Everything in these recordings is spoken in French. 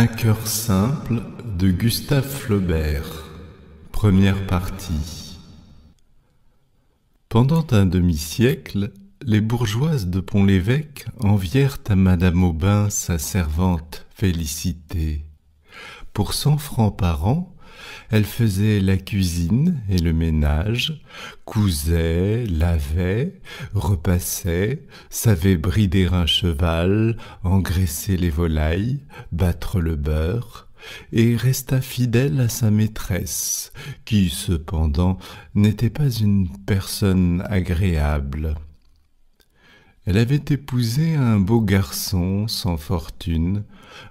Un cœur simple de Gustave Flaubert. Première partie. Pendant un demi-siècle, les bourgeoises de Pont-l'Évêque envièrent à Madame Aubin sa servante Félicité. Pour cent francs par an, elle faisait la cuisine et le ménage, cousait, lavait, repassait, savait brider un cheval, engraisser les volailles, battre le beurre, et resta fidèle à sa maîtresse, qui cependant n'était pas une personne agréable. Elle avait épousé un beau garçon sans fortune,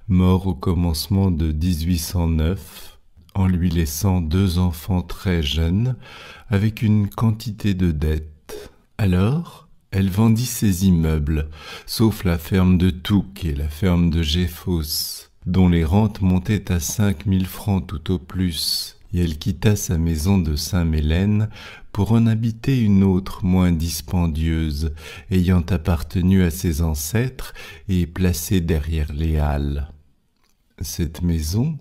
mort au commencement de 1809, en lui laissant deux enfants très jeunes avec une quantité de dettes. Alors, elle vendit ses immeubles, sauf la ferme de Touc et la ferme de Geffos, dont les rentes montaient à cinq mille francs tout au plus, et elle quitta sa maison de Saint-Mélène pour en habiter une autre moins dispendieuse, ayant appartenu à ses ancêtres et placée derrière les Halles. Cette maison,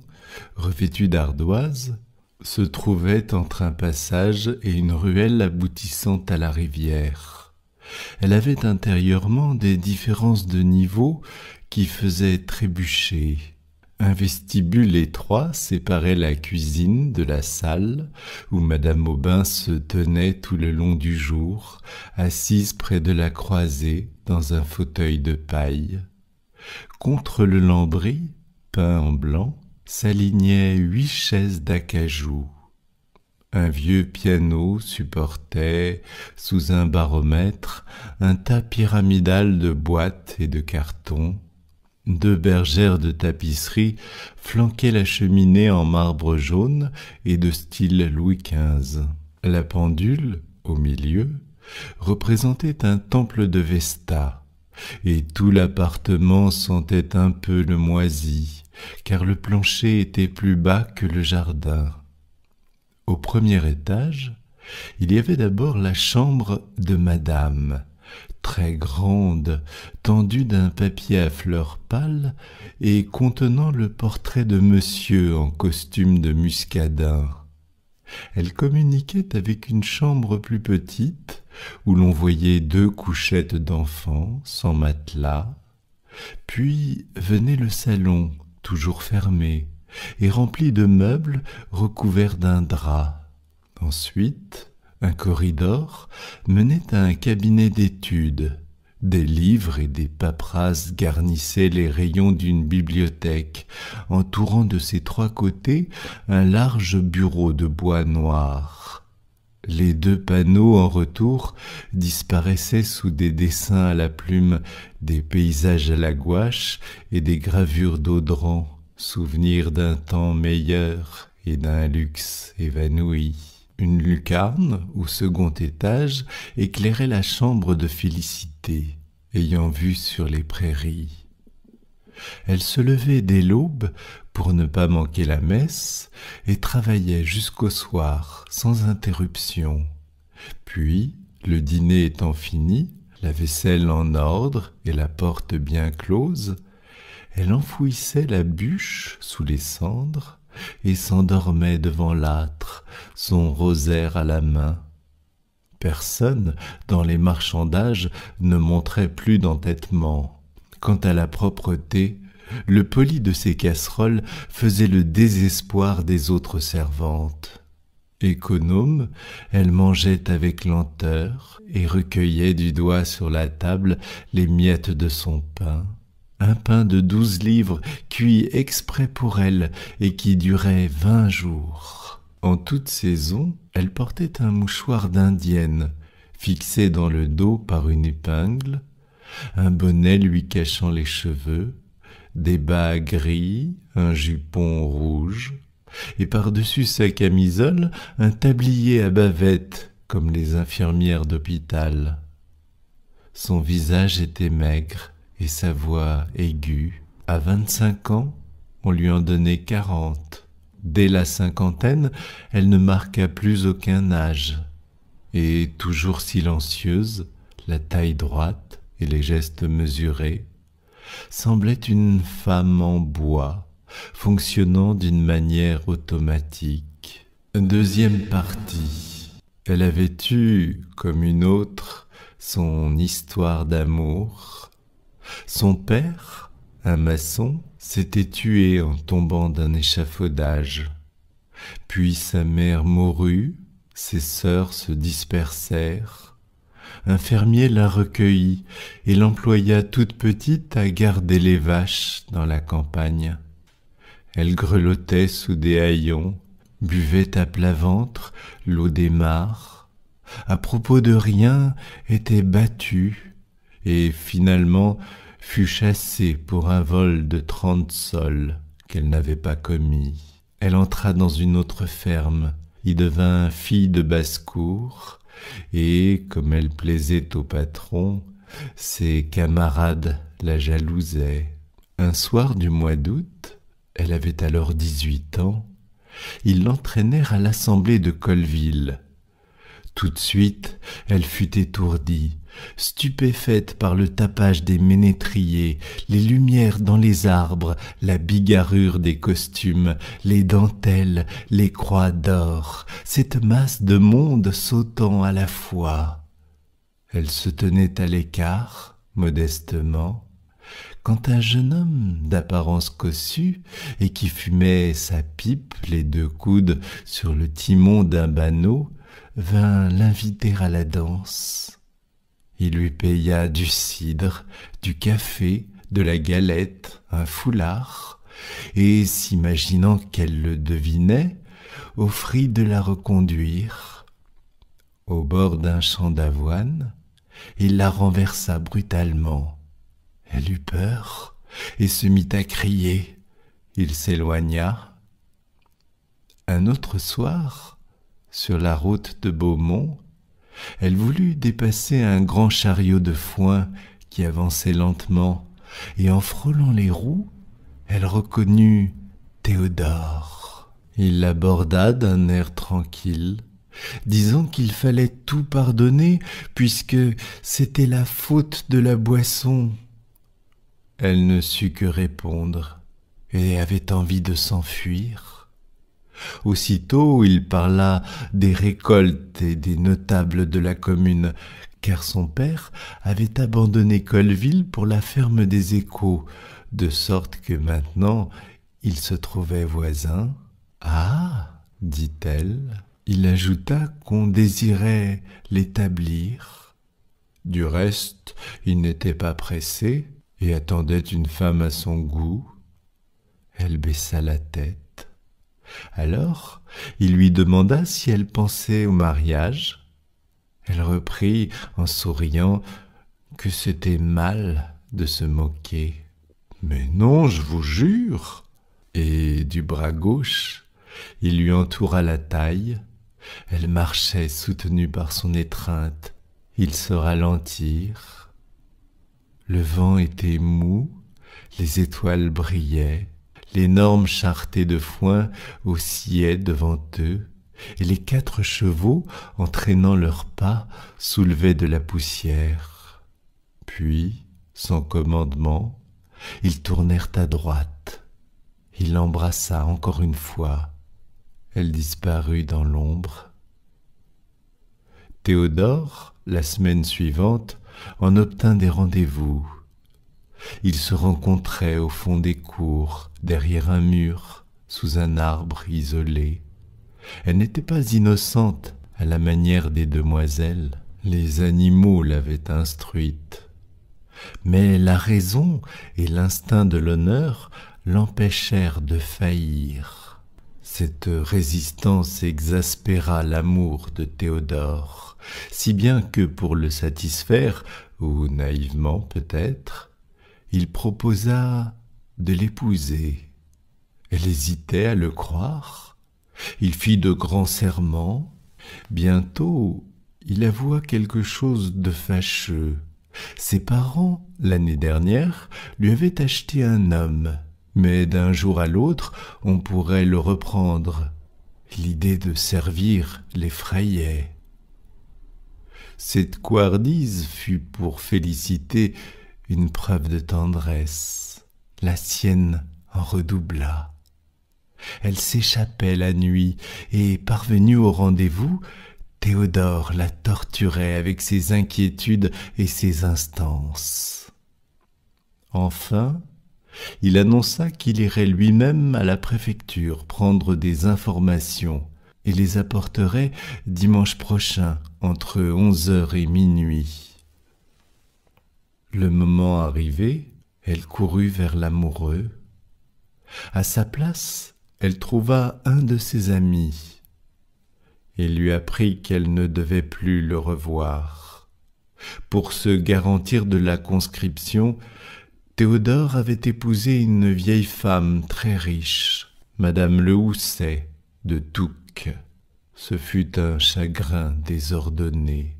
revêtue d'ardoise, se trouvait entre un passage et une ruelle aboutissant à la rivière. Elle avait intérieurement des différences de niveau qui faisaient trébucher. Un vestibule étroit séparait la cuisine de la salle où madame Aubin se tenait tout le long du jour, assise près de la croisée dans un fauteuil de paille. Contre le lambris, peint en blanc, s'alignaient huit chaises d'acajou. Un vieux piano supportait, sous un baromètre, un tas pyramidal de boîtes et de cartons. Deux bergères de tapisserie flanquaient la cheminée en marbre jaune et de style Louis XV. La pendule, au milieu, représentait un temple de Vesta, et tout l'appartement sentait un peu le moisi, car le plancher était plus bas que le jardin. Au premier étage, il y avait d'abord la chambre de madame, très grande, tendue d'un papier à fleurs pâles et contenant le portrait de monsieur en costume de muscadin. Elle communiquait avec une chambre plus petite, où l'on voyait deux couchettes d'enfants sans matelas, puis venait le salon, toujours fermé, et rempli de meubles recouverts d'un drap. Ensuite, un corridor menait à un cabinet d'études. Des livres et des paperasses garnissaient les rayons d'une bibliothèque, entourant de ses trois côtés un large bureau de bois noir. Les deux panneaux en retour disparaissaient sous des dessins à la plume, des paysages à la gouache et des gravures d'audran, souvenirs d'un temps meilleur et d'un luxe évanoui. Une lucarne au second étage éclairait la chambre de Félicité, ayant vue sur les prairies. Elle se levait dès l'aube pour ne pas manquer la messe, et travaillait jusqu'au soir sans interruption. Puis, le dîner étant fini, la vaisselle en ordre et la porte bien close, elle enfouissait la bûche sous les cendres et s'endormait devant l'âtre, son rosaire à la main. Personne, dans les marchandages, ne montrait plus d'entêtement. Quant à la propreté, le poli de ses casseroles faisait le désespoir des autres servantes. Économe, elle mangeait avec lenteur et recueillait du doigt sur la table les miettes de son pain. Un pain de douze livres cuit exprès pour elle et qui durait vingt jours. En toute saison, elle portait un mouchoir d'indienne, fixé dans le dos par une épingle, un bonnet lui cachant les cheveux, des bas gris, un jupon rouge, et par-dessus sa camisole un tablier à bavette, comme les infirmières d'hôpital. Son visage était maigre et sa voix aiguë. À vingt-cinq ans, on lui en donnait quarante. Dès la cinquantaine, elle ne marqua plus aucun âge. Et toujours silencieuse, la taille droite et les gestes mesurés, semblait une femme en bois, fonctionnant d'une manière automatique. Deuxième partie. Elle avait eu, comme une autre, son histoire d'amour. Son père, un maçon, s'était tué en tombant d'un échafaudage. Puis sa mère mourut, ses sœurs se dispersèrent, un fermier la recueillit et l'employa toute petite à garder les vaches dans la campagne. Elle grelottait sous des haillons, buvait à plat ventre l'eau des mares, à propos de rien était battue, et finalement fut chassée pour un vol de trente sols qu'elle n'avait pas commis. Elle entra dans une autre ferme, y devint fille de basse-cour, et comme elle plaisait au patron, ses camarades la jalousaient. Un soir du mois d'août, elle avait alors dix-huit ans, ils l'entraînèrent à l'assemblée de Colville. Tout de suite, elle fut étourdie, stupéfaite par le tapage des ménétriers, les lumières dans les arbres, la bigarrure des costumes, les dentelles, les croix d'or, cette masse de monde sautant à la fois. Elle se tenait à l'écart, modestement, quand un jeune homme d'apparence cossue et qui fumait sa pipe les deux coudes sur le timon d'un banneau vint l'inviter à la danse. Il lui paya du cidre, du café, de la galette, un foulard, et, s'imaginant qu'elle le devinait, offrit de la reconduire. Au bord d'un champ d'avoine, il la renversa brutalement. Elle eut peur et se mit à crier. Il s'éloigna. Un autre soir, sur la route de Beaumont, elle voulut dépasser un grand chariot de foin qui avançait lentement, et en frôlant les roues, elle reconnut Théodore. Il l'aborda d'un air tranquille, disant qu'il fallait tout pardonner puisque c'était la faute de la boisson. Elle ne sut que répondre et avait envie de s'enfuir. Aussitôt il parla des récoltes et des notables de la commune, car son père avait abandonné Colville pour la ferme des Échos, de sorte que maintenant il se trouvait voisin. Ah dit-elle. Il ajouta qu'on désirait l'établir. Du reste, il n'était pas pressé et attendait une femme à son goût. Elle baissa la tête. Alors, il lui demanda si elle pensait au mariage. Elle reprit en souriant que c'était mal de se moquer. Mais non, je vous jure. Et du bras gauche, il lui entoura la taille. Elle marchait soutenue par son étreinte. Ils se ralentirent. Le vent était mou, les étoiles brillaient l'énorme charretée de foin oscillait devant eux, et les quatre chevaux, entraînant leurs pas, soulevaient de la poussière. Puis, sans commandement, ils tournèrent à droite. Il l'embrassa encore une fois. Elle disparut dans l'ombre. Théodore, la semaine suivante, en obtint des rendez-vous. Ils se rencontraient au fond des cours, derrière un mur, sous un arbre isolé. Elle n'était pas innocente à la manière des demoiselles, les animaux l'avaient instruite. Mais la raison et l'instinct de l'honneur l'empêchèrent de faillir. Cette résistance exaspéra l'amour de Théodore, si bien que pour le satisfaire, ou naïvement peut-être, il proposa de l'épouser. Elle hésitait à le croire. Il fit de grands serments. Bientôt, il avoua quelque chose de fâcheux. Ses parents, l'année dernière, lui avaient acheté un homme, mais d'un jour à l'autre, on pourrait le reprendre. L'idée de servir l'effrayait. Cette couardise fut pour Félicité une preuve de tendresse. La sienne en redoubla. Elle s'échappait la nuit, et, parvenue au rendez-vous, Théodore la torturait avec ses inquiétudes et ses instances. Enfin, il annonça qu'il irait lui-même à la préfecture prendre des informations et les apporterait dimanche prochain entre onze heures et minuit. Le moment arrivé, elle courut vers l'amoureux. À sa place, elle trouva un de ses amis et lui apprit qu'elle ne devait plus le revoir. Pour se garantir de la conscription, Théodore avait épousé une vieille femme très riche, Madame Le Housset de Touques. Ce fut un chagrin désordonné.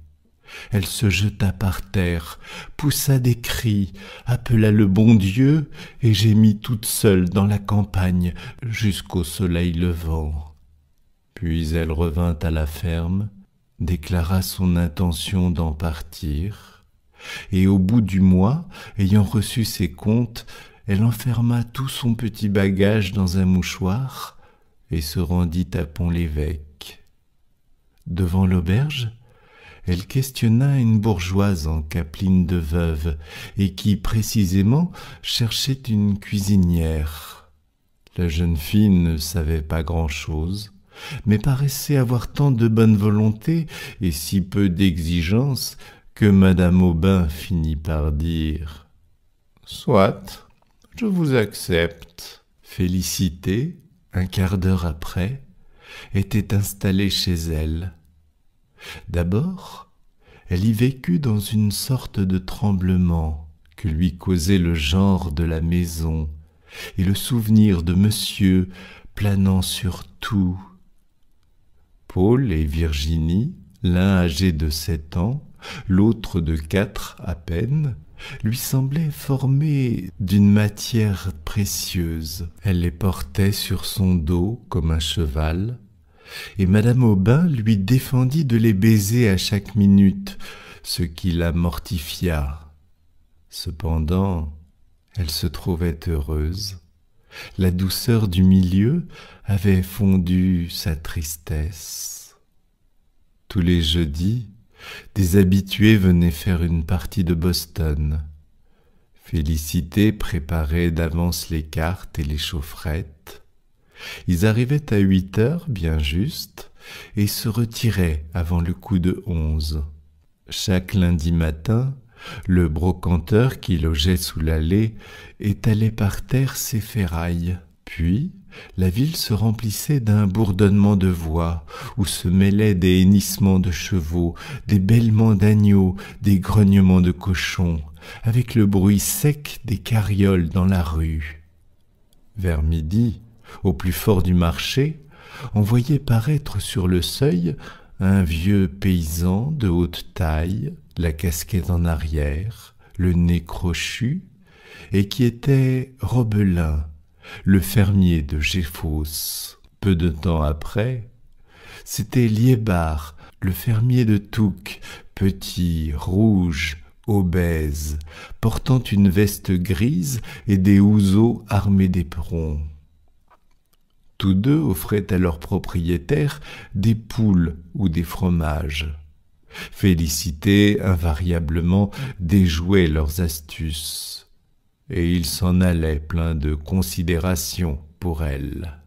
Elle se jeta par terre, poussa des cris, appela le bon Dieu, et gémit toute seule dans la campagne jusqu'au soleil levant. Puis elle revint à la ferme, déclara son intention d'en partir, et au bout du mois, ayant reçu ses comptes, elle enferma tout son petit bagage dans un mouchoir et se rendit à Pont-l'Évêque. Devant l'auberge, elle questionna une bourgeoise en capeline de veuve, et qui précisément cherchait une cuisinière. La jeune fille ne savait pas grand-chose, mais paraissait avoir tant de bonne volonté et si peu d'exigence que madame Aubin finit par dire Soit, je vous accepte. Félicité, un quart d'heure après, était installée chez elle, D'abord, elle y vécut dans une sorte de tremblement que lui causait le genre de la maison et le souvenir de monsieur planant sur tout. Paul et Virginie, l'un âgé de sept ans, l'autre de quatre à peine, lui semblaient formés d'une matière précieuse. Elle les portait sur son dos comme un cheval, et madame Aubin lui défendit de les baiser à chaque minute, ce qui la mortifia. Cependant, elle se trouvait heureuse. La douceur du milieu avait fondu sa tristesse. Tous les jeudis, des habitués venaient faire une partie de Boston. Félicité préparait d'avance les cartes et les chaufferettes. Ils arrivaient à huit heures, bien juste, et se retiraient avant le coup de onze. Chaque lundi matin, le brocanteur qui logeait sous l'allée étalait par terre ses ferrailles. Puis, la ville se remplissait d'un bourdonnement de voix, où se mêlaient des hennissements de chevaux, des bêlements d'agneaux, des grognements de cochons, avec le bruit sec des carrioles dans la rue. Vers midi, au plus fort du marché, on voyait paraître sur le seuil un vieux paysan de haute taille, la casquette en arrière, le nez crochu, et qui était Robelin, le fermier de Géfos. Peu de temps après, c'était Liébar le fermier de Touques, petit, rouge, obèse, portant une veste grise et des houseaux armés d'éperons. Tous deux offraient à leurs propriétaires des poules ou des fromages. Félicité invariablement déjouait leurs astuces, et il s'en allait plein de considération pour elle.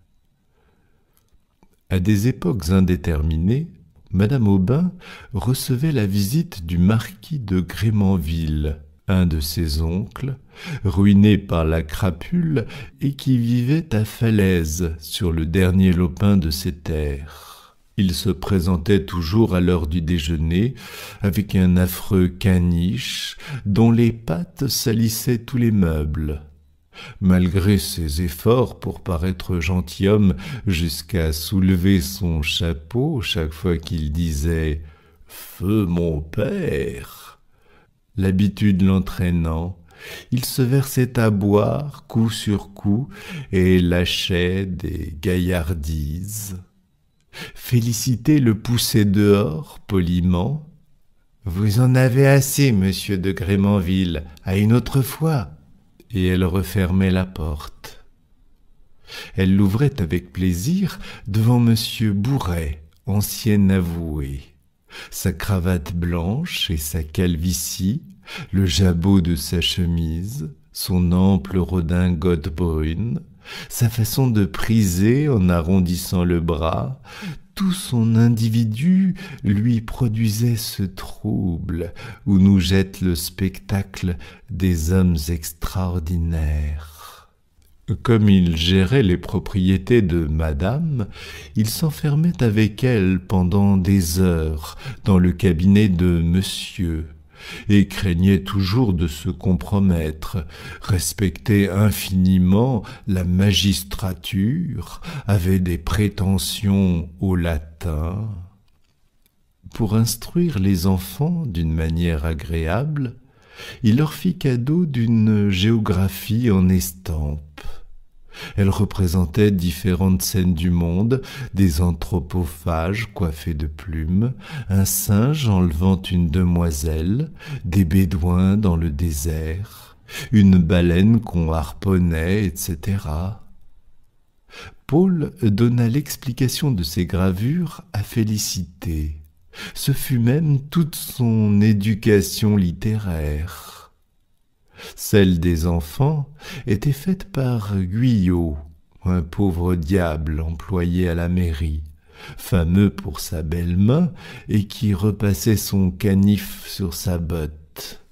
À des époques indéterminées, Madame Aubin recevait la visite du marquis de Grémanville, un de ses oncles, ruiné par la crapule et qui vivait à Falaise, sur le dernier lopin de ses terres. Il se présentait toujours à l'heure du déjeuner, avec un affreux caniche, dont les pattes salissaient tous les meubles. Malgré ses efforts pour paraître gentilhomme, jusqu'à soulever son chapeau chaque fois qu'il disait Feu mon père, l'habitude l'entraînant, il se versait à boire coup sur coup et lâchait des gaillardises. Félicité le poussait dehors poliment. Vous en avez assez, monsieur de Grémanville, à une autre fois. Et elle refermait la porte. Elle l'ouvrait avec plaisir devant monsieur Bourret, ancien avoué sa cravate blanche et sa calvitie, le jabot de sa chemise, son ample redingote brune, sa façon de priser en arrondissant le bras, tout son individu lui produisait ce trouble où nous jette le spectacle des hommes extraordinaires. Comme il gérait les propriétés de madame, il s'enfermait avec elle pendant des heures dans le cabinet de monsieur, et craignait toujours de se compromettre, respectait infiniment la magistrature, avait des prétentions au latin. Pour instruire les enfants d'une manière agréable, il leur fit cadeau d'une géographie en estampe. Elle représentait différentes scènes du monde, des anthropophages coiffés de plumes, un singe enlevant une demoiselle, des bédouins dans le désert, une baleine qu'on harponnait, etc. Paul donna l'explication de ces gravures à Félicité. Ce fut même toute son éducation littéraire celle des enfants, était faite par Guyot, un pauvre diable employé à la mairie, fameux pour sa belle main et qui repassait son canif sur sa botte.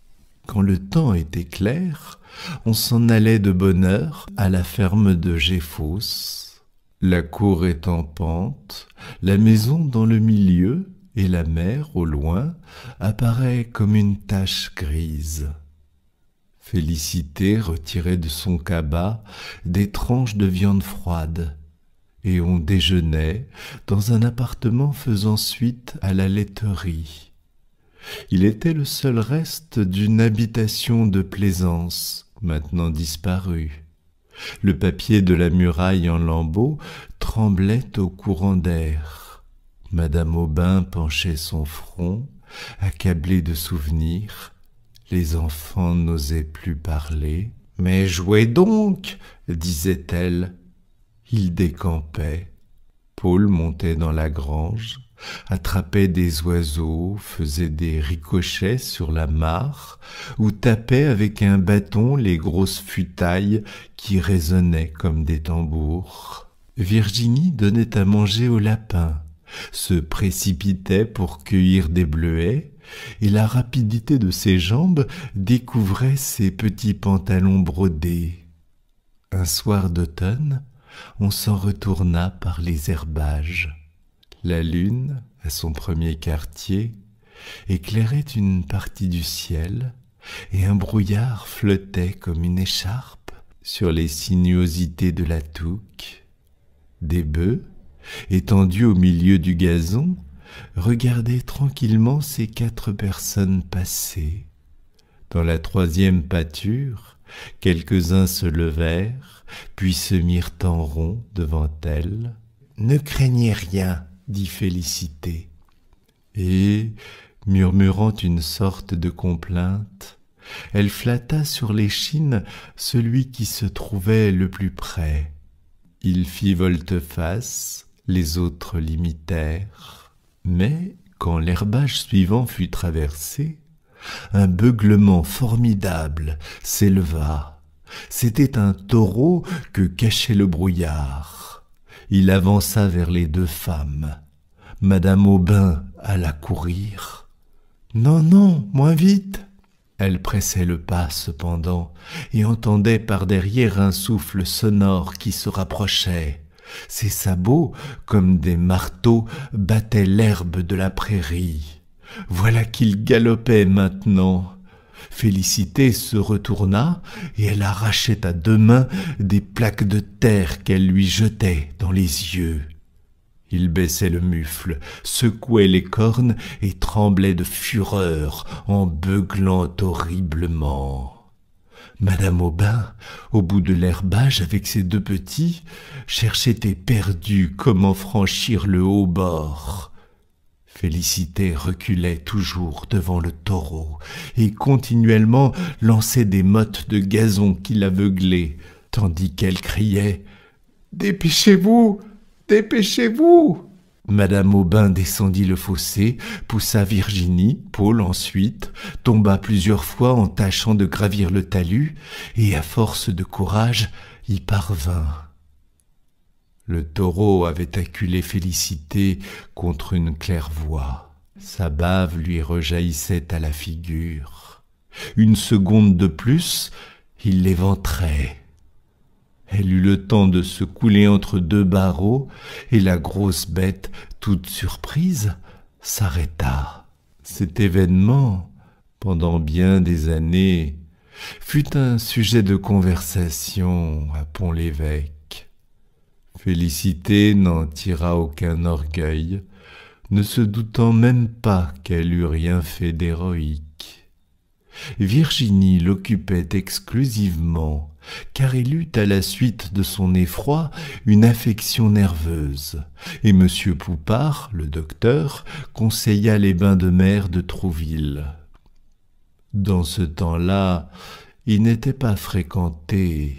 Quand le temps était clair, on s'en allait de bonne heure à la ferme de Geffos. La cour est en pente, la maison dans le milieu et la mer au loin apparaît comme une tache grise. Félicité retirait de son cabas des tranches de viande froide, et on déjeunait dans un appartement faisant suite à la laiterie. Il était le seul reste d'une habitation de plaisance, maintenant disparue. Le papier de la muraille en lambeaux tremblait au courant d'air. Madame Aubin penchait son front, accablée de souvenirs, les enfants n'osaient plus parler. Mais jouez donc, disait-elle. Ils décampaient. Paul montait dans la grange, attrapait des oiseaux, faisait des ricochets sur la mare, ou tapait avec un bâton les grosses futailles qui résonnaient comme des tambours. Virginie donnait à manger aux lapins, se précipitait pour cueillir des bleuets, et la rapidité de ses jambes découvrait ses petits pantalons brodés. Un soir d'automne, on s'en retourna par les herbages. La lune, à son premier quartier, éclairait une partie du ciel, et un brouillard flottait comme une écharpe sur les sinuosités de la touque. Des bœufs, étendus au milieu du gazon, regardait tranquillement ces quatre personnes passer. Dans la troisième pâture, quelques-uns se levèrent, puis se mirent en rond devant elle. Ne craignez rien, dit Félicité. Et, murmurant une sorte de complainte, elle flatta sur l'échine celui qui se trouvait le plus près. Il fit volte-face, les autres l'imitèrent. Mais quand l'herbage suivant fut traversé, un beuglement formidable s'éleva. C'était un taureau que cachait le brouillard. Il avança vers les deux femmes. Madame Aubin alla courir. Non, non, moins vite. Elle pressait le pas cependant et entendait par derrière un souffle sonore qui se rapprochait. Ses sabots, comme des marteaux, battaient l'herbe de la prairie. Voilà qu'il galopait maintenant. Félicité se retourna et elle arrachait à deux mains des plaques de terre qu'elle lui jetait dans les yeux. Il baissait le mufle, secouait les cornes et tremblait de fureur en beuglant horriblement. Madame Aubin, au bout de l'herbage avec ses deux petits, cherchait éperdue comment franchir le haut bord. Félicité reculait toujours devant le taureau et continuellement lançait des mottes de gazon qui l'aveuglaient, tandis qu'elle criait Dépêchez-vous Dépêchez-vous Madame Aubin descendit le fossé, poussa Virginie, Paul ensuite, tomba plusieurs fois en tâchant de gravir le talus, et à force de courage y parvint. Le taureau avait acculé Félicité contre une claire voix. Sa bave lui rejaillissait à la figure. Une seconde de plus, il l'éventrait. Elle eut le temps de se couler entre deux barreaux, et la grosse bête, toute surprise, s'arrêta. Cet événement, pendant bien des années, fut un sujet de conversation à Pont-l'Évêque. Félicité n'en tira aucun orgueil, ne se doutant même pas qu'elle eût rien fait d'héroïque. Virginie l'occupait exclusivement car il eut à la suite de son effroi une affection nerveuse, et M. Poupard, le docteur, conseilla les bains de mer de Trouville. Dans ce temps-là, il n'était pas fréquenté.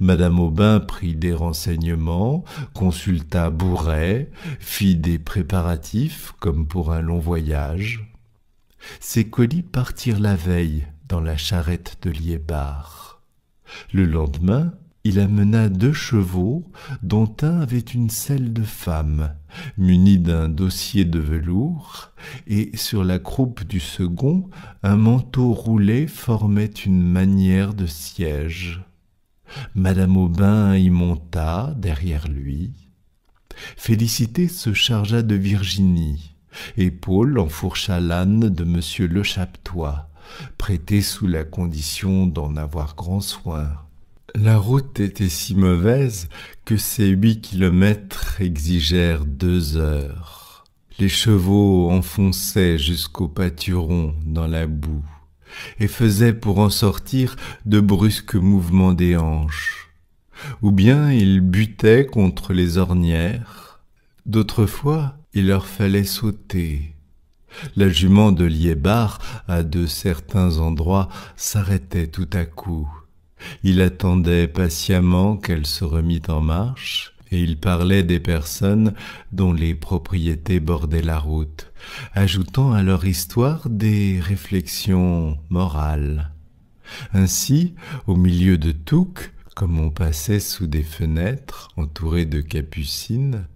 Madame Aubin prit des renseignements, consulta Bourret, fit des préparatifs comme pour un long voyage. Ses colis partirent la veille dans la charrette de Liébar. Le lendemain, il amena deux chevaux, dont un avait une selle de femme, munie d'un dossier de velours, et sur la croupe du second, un manteau roulé formait une manière de siège. Madame Aubin y monta, derrière lui. Félicité se chargea de Virginie, et Paul enfourcha l'âne de monsieur Le prêté sous la condition d'en avoir grand soin. La route était si mauvaise que ces huit kilomètres exigèrent deux heures. Les chevaux enfonçaient jusqu'au pâturon dans la boue et faisaient pour en sortir de brusques mouvements des hanches. Ou bien ils butaient contre les ornières. D'autres fois, il leur fallait sauter la jument de Liébar, à de certains endroits, s'arrêtait tout à coup. Il attendait patiemment qu'elle se remît en marche, et il parlait des personnes dont les propriétés bordaient la route, ajoutant à leur histoire des réflexions morales. Ainsi, au milieu de Touk, comme on passait sous des fenêtres entourées de capucines,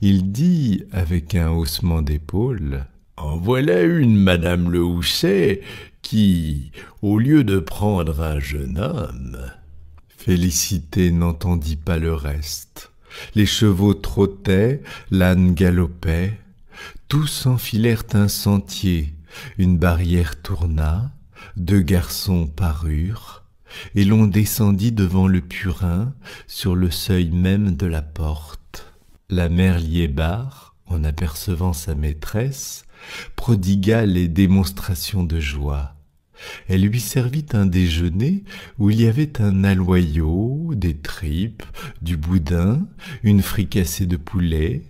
il dit avec un haussement d'épaules en voilà une, madame Le Housset, qui, au lieu de prendre un jeune homme. Félicité n'entendit pas le reste. Les chevaux trottaient, l'âne galopait. Tous enfilèrent un sentier, une barrière tourna, deux garçons parurent, et l'on descendit devant le purin, sur le seuil même de la porte. La mère Liébard, en apercevant sa maîtresse, prodigua les démonstrations de joie. Elle lui servit un déjeuner où il y avait un aloyau, des tripes, du boudin, une fricassée de poulet,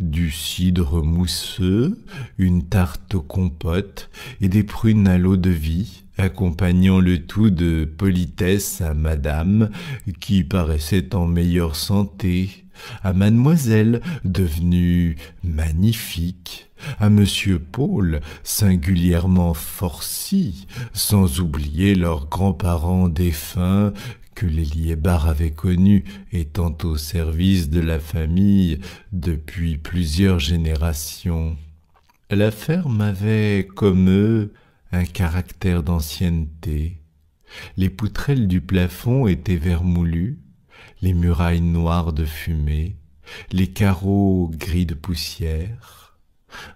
du cidre mousseux, une tarte aux compotes et des prunes à l'eau de vie, accompagnant le tout de politesse à madame, qui paraissait en meilleure santé, à mademoiselle devenue magnifique, à monsieur Paul singulièrement forci, sans oublier leurs grands-parents défunts que les Liébards avaient connus étant au service de la famille depuis plusieurs générations. La ferme avait, comme eux, un caractère d'ancienneté. Les poutrelles du plafond étaient vermoulues, les murailles noires de fumée, les carreaux gris de poussière.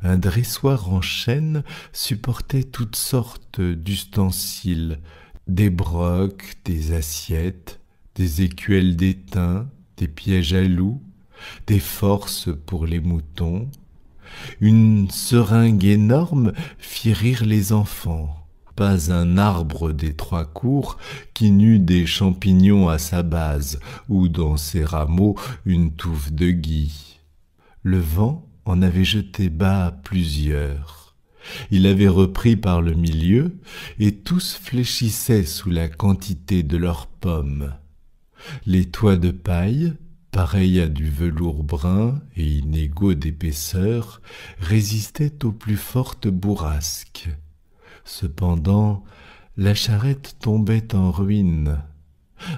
Un dressoir en chêne supportait toutes sortes d'ustensiles, des brocs, des assiettes, des écuelles d'étain, des pièges à loups, des forces pour les moutons. Une seringue énorme fit rire les enfants pas un arbre des trois cours qui n'eût des champignons à sa base, ou dans ses rameaux une touffe de gui. Le vent en avait jeté bas plusieurs. Il avait repris par le milieu, et tous fléchissaient sous la quantité de leurs pommes. Les toits de paille, pareils à du velours brun et inégaux d'épaisseur, résistaient aux plus fortes bourrasques. Cependant, la charrette tombait en ruine.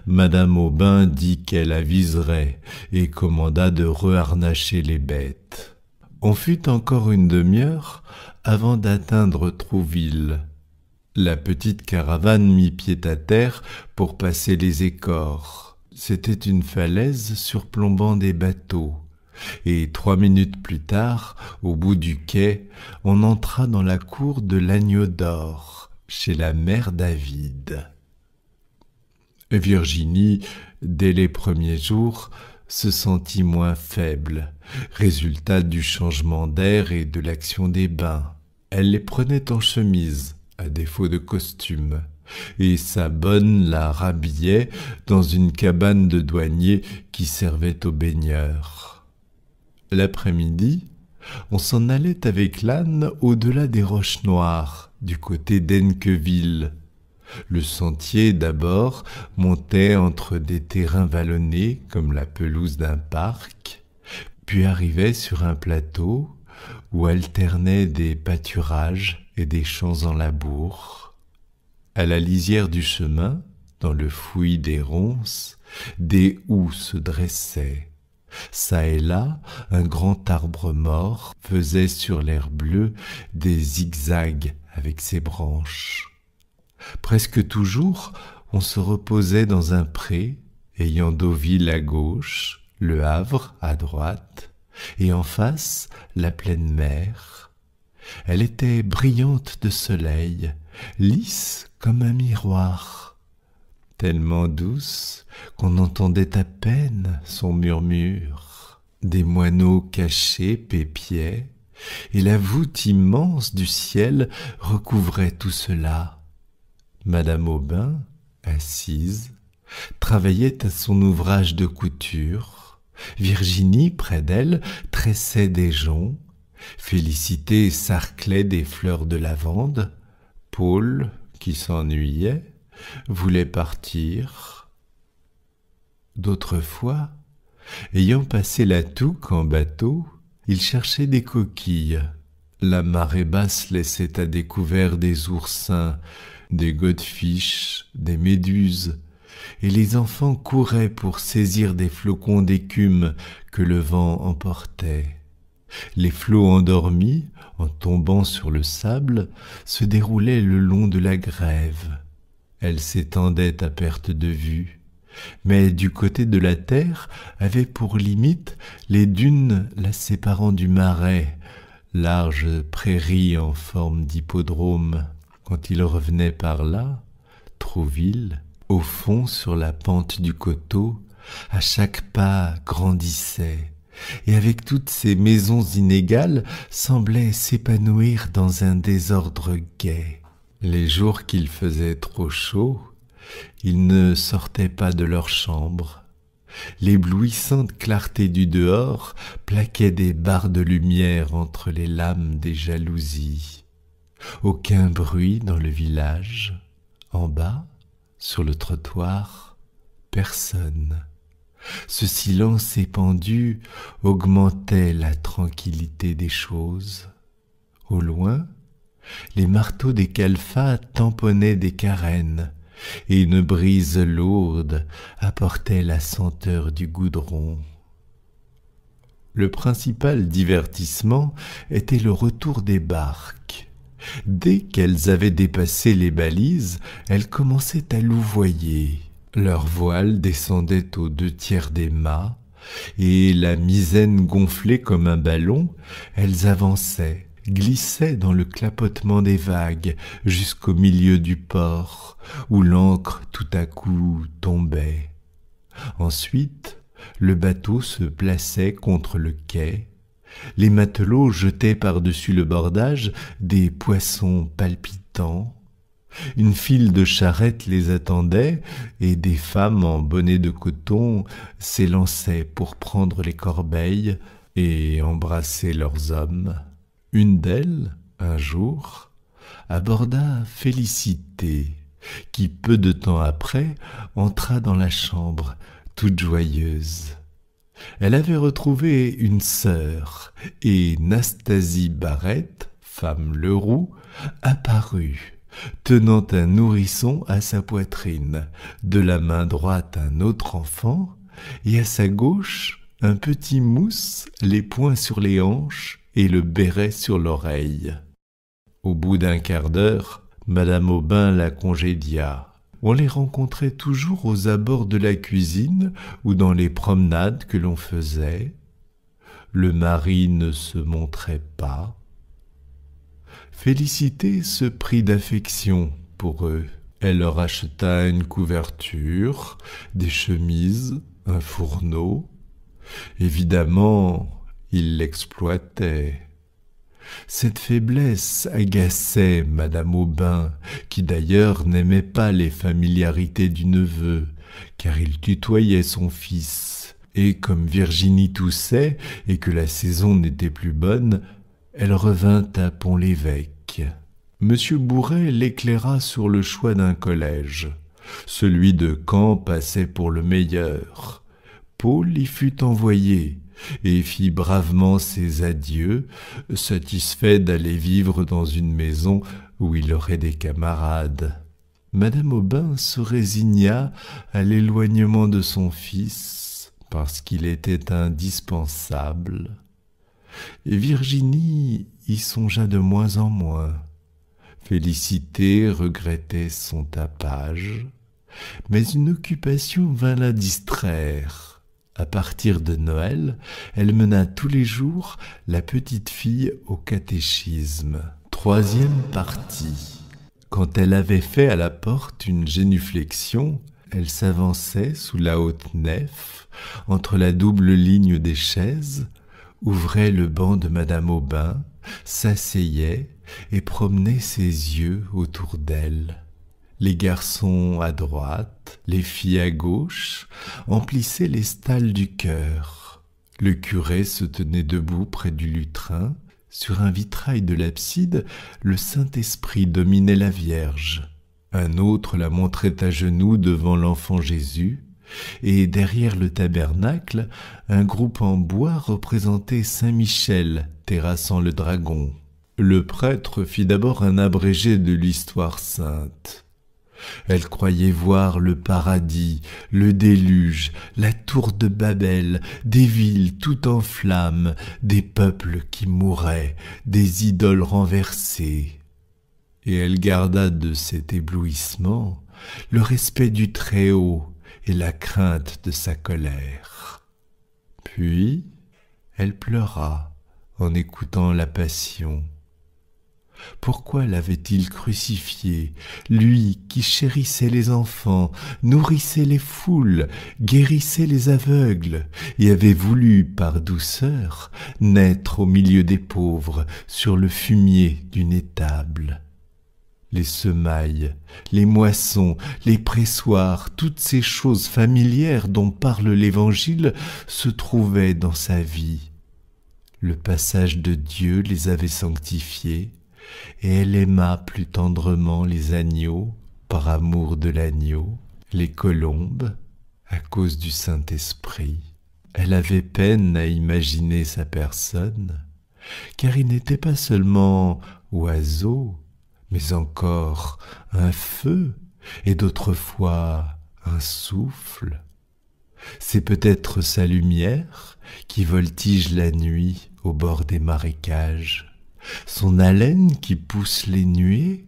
Madame Aubin dit qu'elle aviserait et commanda de reharnacher les bêtes. On fut encore une demi-heure avant d'atteindre Trouville. La petite caravane mit pied à terre pour passer les écors. C'était une falaise surplombant des bateaux et trois minutes plus tard, au bout du quai, on entra dans la cour de l'agneau d'or, chez la mère David. Virginie, dès les premiers jours, se sentit moins faible, résultat du changement d'air et de l'action des bains. Elle les prenait en chemise, à défaut de costume, et sa bonne la rhabillait dans une cabane de douanier qui servait aux baigneurs. L'après-midi, on s'en allait avec l'âne au-delà des roches noires, du côté d'Enqueville. Le sentier, d'abord, montait entre des terrains vallonnés comme la pelouse d'un parc, puis arrivait sur un plateau où alternaient des pâturages et des champs en labour. À la lisière du chemin, dans le fouillis des ronces, des houes se dressaient çà et là un grand arbre mort faisait sur l'air bleu des zigzags avec ses branches presque toujours on se reposait dans un pré ayant deauville à gauche le havre à droite et en face la pleine mer elle était brillante de soleil lisse comme un miroir tellement douce qu'on entendait à peine son murmure. Des moineaux cachés pépiaient, et la voûte immense du ciel recouvrait tout cela. Madame Aubin, assise, travaillait à son ouvrage de couture. Virginie, près d'elle, tressait des joncs. Félicité sarclait des fleurs de lavande. Paul, qui s'ennuyait, voulaient partir. D'autres fois, ayant passé la touque en bateau, ils cherchaient des coquilles. La marée basse laissait à découvert des oursins, des godfish, des méduses, et les enfants couraient pour saisir des flocons d'écume que le vent emportait. Les flots endormis, en tombant sur le sable, se déroulaient le long de la grève, elle s'étendait à perte de vue, mais du côté de la terre avait pour limite les dunes la séparant du marais, large prairie en forme d'hippodrome. Quand il revenait par là, Trouville, au fond sur la pente du coteau, à chaque pas grandissait, et avec toutes ses maisons inégales semblait s'épanouir dans un désordre gai. Les jours qu'il faisait trop chaud, ils ne sortaient pas de leur chambre. L'éblouissante clarté du dehors plaquait des barres de lumière entre les lames des jalousies. Aucun bruit dans le village. En bas, sur le trottoir, personne. Ce silence épandu augmentait la tranquillité des choses. Au loin, les marteaux des calfats tamponnaient des carènes, et une brise lourde apportait la senteur du goudron. Le principal divertissement était le retour des barques. Dès qu'elles avaient dépassé les balises, elles commençaient à louvoyer. Leurs voiles descendaient aux deux tiers des mâts, et la misaine gonflée comme un ballon, elles avançaient, glissait dans le clapotement des vagues jusqu'au milieu du port, où l'ancre tout à coup tombait. Ensuite, le bateau se plaçait contre le quai. Les matelots jetaient par-dessus le bordage des poissons palpitants. Une file de charrettes les attendait, et des femmes en bonnet de coton s'élançaient pour prendre les corbeilles et embrasser leurs hommes. Une d'elles, un jour, aborda Félicité, qui peu de temps après entra dans la chambre, toute joyeuse. Elle avait retrouvé une sœur, et Nastasie Barrette, femme Leroux, apparut, tenant un nourrisson à sa poitrine, de la main droite un autre enfant, et à sa gauche un petit mousse, les poings sur les hanches, et le béret sur l'oreille. Au bout d'un quart d'heure, Madame Aubin la congédia. On les rencontrait toujours aux abords de la cuisine ou dans les promenades que l'on faisait. Le mari ne se montrait pas. Félicité se prit d'affection pour eux. Elle leur acheta une couverture, des chemises, un fourneau. Évidemment, il l'exploitait. Cette faiblesse agaçait madame Aubin, qui d'ailleurs n'aimait pas les familiarités du neveu, car il tutoyait son fils, et comme Virginie toussait et que la saison n'était plus bonne, elle revint à Pont-l'Évêque. Monsieur Bourret l'éclaira sur le choix d'un collège. Celui de Caen passait pour le meilleur. Paul y fut envoyé, et fit bravement ses adieux, satisfait d'aller vivre dans une maison où il aurait des camarades. Madame Aubin se résigna à l'éloignement de son fils parce qu'il était indispensable. Virginie y songea de moins en moins. Félicité regrettait son tapage, mais une occupation vint la distraire. À partir de Noël, elle mena tous les jours la petite fille au catéchisme. Troisième partie. Quand elle avait fait à la porte une génuflexion, elle s'avançait sous la haute nef, entre la double ligne des chaises, ouvrait le banc de Madame Aubin, s'asseyait et promenait ses yeux autour d'elle. Les garçons à droite, les filles à gauche emplissaient les stalles du chœur. Le curé se tenait debout près du lutrin. Sur un vitrail de l'abside, le Saint-Esprit dominait la Vierge. Un autre la montrait à genoux devant l'enfant Jésus, et derrière le tabernacle, un groupe en bois représentait Saint Michel terrassant le dragon. Le prêtre fit d'abord un abrégé de l'histoire sainte. Elle croyait voir le paradis, le déluge, la tour de Babel, des villes tout en flammes, des peuples qui mouraient, des idoles renversées. Et elle garda de cet éblouissement le respect du Très-Haut et la crainte de sa colère. Puis elle pleura en écoutant la passion pourquoi l'avait-il crucifié, lui qui chérissait les enfants, nourrissait les foules, guérissait les aveugles, et avait voulu, par douceur, naître au milieu des pauvres, sur le fumier d'une étable les semailles, les moissons, les pressoirs, toutes ces choses familières dont parle l'Évangile se trouvaient dans sa vie. Le passage de Dieu les avait sanctifiés, et elle aima plus tendrement les agneaux, par amour de l'agneau, les colombes, à cause du Saint-Esprit. Elle avait peine à imaginer sa personne, car il n'était pas seulement oiseau, mais encore un feu, et d'autrefois un souffle. C'est peut-être sa lumière qui voltige la nuit au bord des marécages son haleine qui pousse les nuées,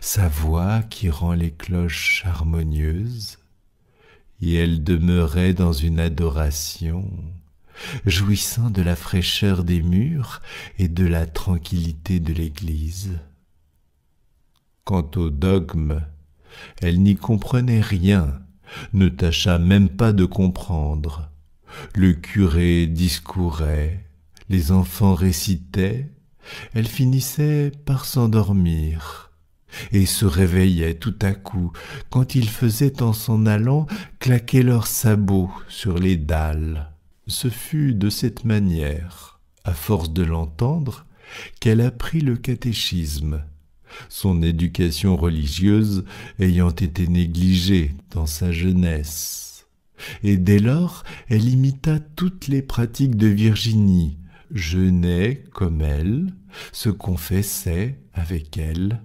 sa voix qui rend les cloches harmonieuses, et elle demeurait dans une adoration, jouissant de la fraîcheur des murs et de la tranquillité de l'église. Quant au dogme, elle n'y comprenait rien, ne tâcha même pas de comprendre. Le curé discourait, les enfants récitaient, elle finissait par s'endormir et se réveillait tout à coup quand ils faisaient en s'en allant claquer leurs sabots sur les dalles. Ce fut de cette manière, à force de l'entendre, qu'elle apprit le catéchisme, son éducation religieuse ayant été négligée dans sa jeunesse. Et dès lors, elle imita toutes les pratiques de Virginie, jeûnait comme elle, se confessait avec elle.